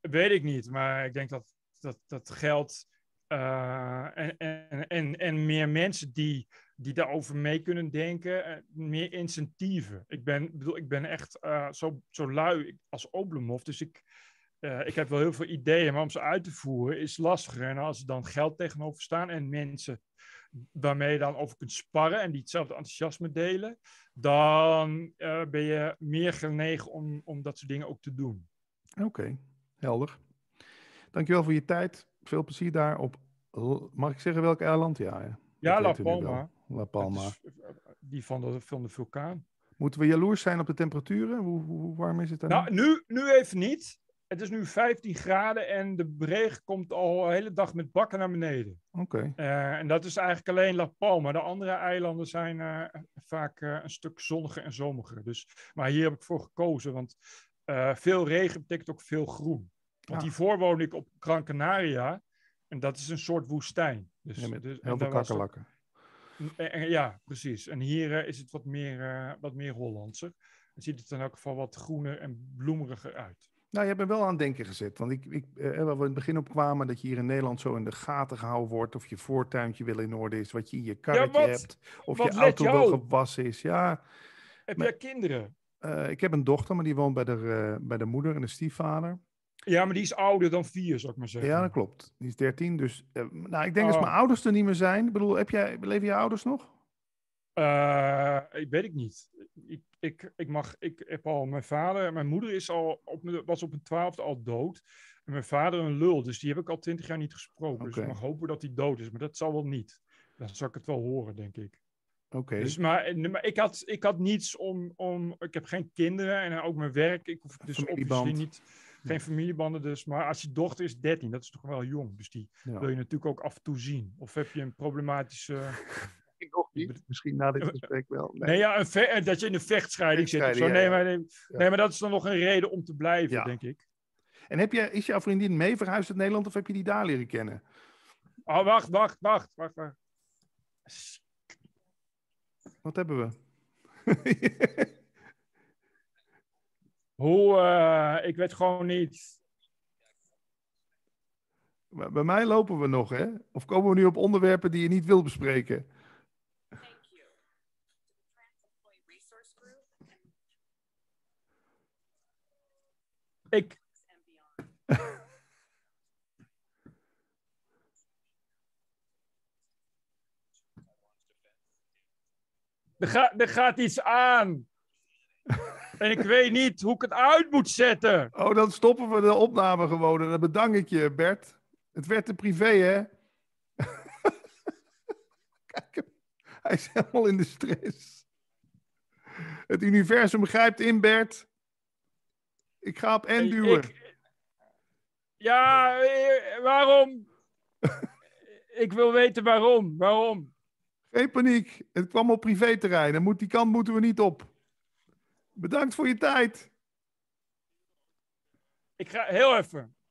Weet ik niet, maar ik denk dat dat, dat geld eh, en, en, en, en meer mensen die die daarover mee kunnen denken, eh, meer incentieven. Ik ben, bedoel, ik ben echt eh, zo, zo lui als Oblomov, dus ik, eh, ik heb wel heel veel ideeën, maar om ze uit te voeren is lastiger. En als er dan geld tegenover staan en mensen waarmee je dan over kunt sparren en die hetzelfde enthousiasme delen, dan ben je meer genegen om, om dat soort dingen ook te doen. Oké, helder. Dankjewel voor je tijd. Veel plezier daar op, mag ik zeggen welk eiland? Ja, ja, La Palma. Eh, eh, die van de, vulkaan. Moeten we jaloers zijn op de temperaturen? Hoe, warm is het daar? Nou, nu, nu even niet. Het is nu 15 graden en de regen komt al de hele dag met bakken naar beneden. Oké. Eh, en dat is eigenlijk alleen La Palma. De andere eilanden zijn vaak een stuk zonniger en zomiger. Dus, maar hier heb ik voor gekozen, want veel regen betekent ook veel groen. Want ja. hiervoor woon ik op Gran Canaria en dat is een soort woestijn. Dus, ja, dus heel veel kakkerlakken. Eh, eh, ja, precies. En hier eh, is het wat meer, wat meer Hollandser. Dan ziet het in elk geval wat groener en bloemeriger uit. Nou, je hebt me wel aan het denken gezet. Want ik, ik, waar we in het begin op kwamen, dat je hier in Nederland zo in de gaten gehouden wordt. Of je voortuintje wel in orde is, wat je in je karretje hebt. Of je auto wel gewassen is. Ja, heb jij kinderen? ik heb een dochter, maar die woont bij de, bij de moeder en de stiefvader. Ja, maar die is ouder dan vier, zou ik maar zeggen. Ja, dat klopt. Die is 13. Dus eh, nou, ik denk dat als oh. mijn ouders er niet meer zijn. Ik bedoel, heb jij, leven je ouders nog? Eh, ik weet ik niet. Ik, ik, ik, mag, ik heb al mijn vader, mijn moeder is al op, was op mijn twaalfde al dood. En mijn vader een lul, dus die heb ik al twintig jaar niet gesproken. Dus ik mag hopen dat hij dood is, maar dat zal wel niet. Dan zal ik het wel horen, denk ik. Oké. Dus, maar, eh, maar ik, had, ik had niets om, om. Ik heb geen kinderen en ook mijn werk. Ik hoef dus obviously niet geen familiebanden dus. Maar als je dochter is 13, dat is toch wel jong. Dus die wil je natuurlijk ook af en toe zien. Of heb je een problematische... nog <laughs> niet. Misschien na dit gesprek wel. Nee, ja, eh, dat je in een vechtscheiding zit. zo. Nee, maar, nee, maar dat is dan nog een reden om te blijven, denk ik. En heb je, is jouw vriendin mee verhuisd uit Nederland of heb je die daar leren kennen? Oh, wacht, wacht, wacht, wacht, wacht. Wat hebben we? <laughs> Hoe, eh, ik weet gewoon niet. Bij mij lopen we nog, hè? Of komen we nu op onderwerpen die je niet wil bespreken? Ik. <laughs> er, gaat, er gaat iets aan. En ik weet niet hoe ik het uit moet zetten. Oh, dan stoppen we de opname gewoon. En dan bedank ik je, Bert. Het werd te privé, hè? <laughs> hij is helemaal in de stress. Het universum grijpt in, Bert. Ik ga op en duwen. ja, eh, waarom? <laughs> ik wil weten waarom. Waarom? Geen paniek. Het kwam op privéterrein. En moet, die kant moeten we niet op. Bedankt voor je tijd. Ik ga heel even.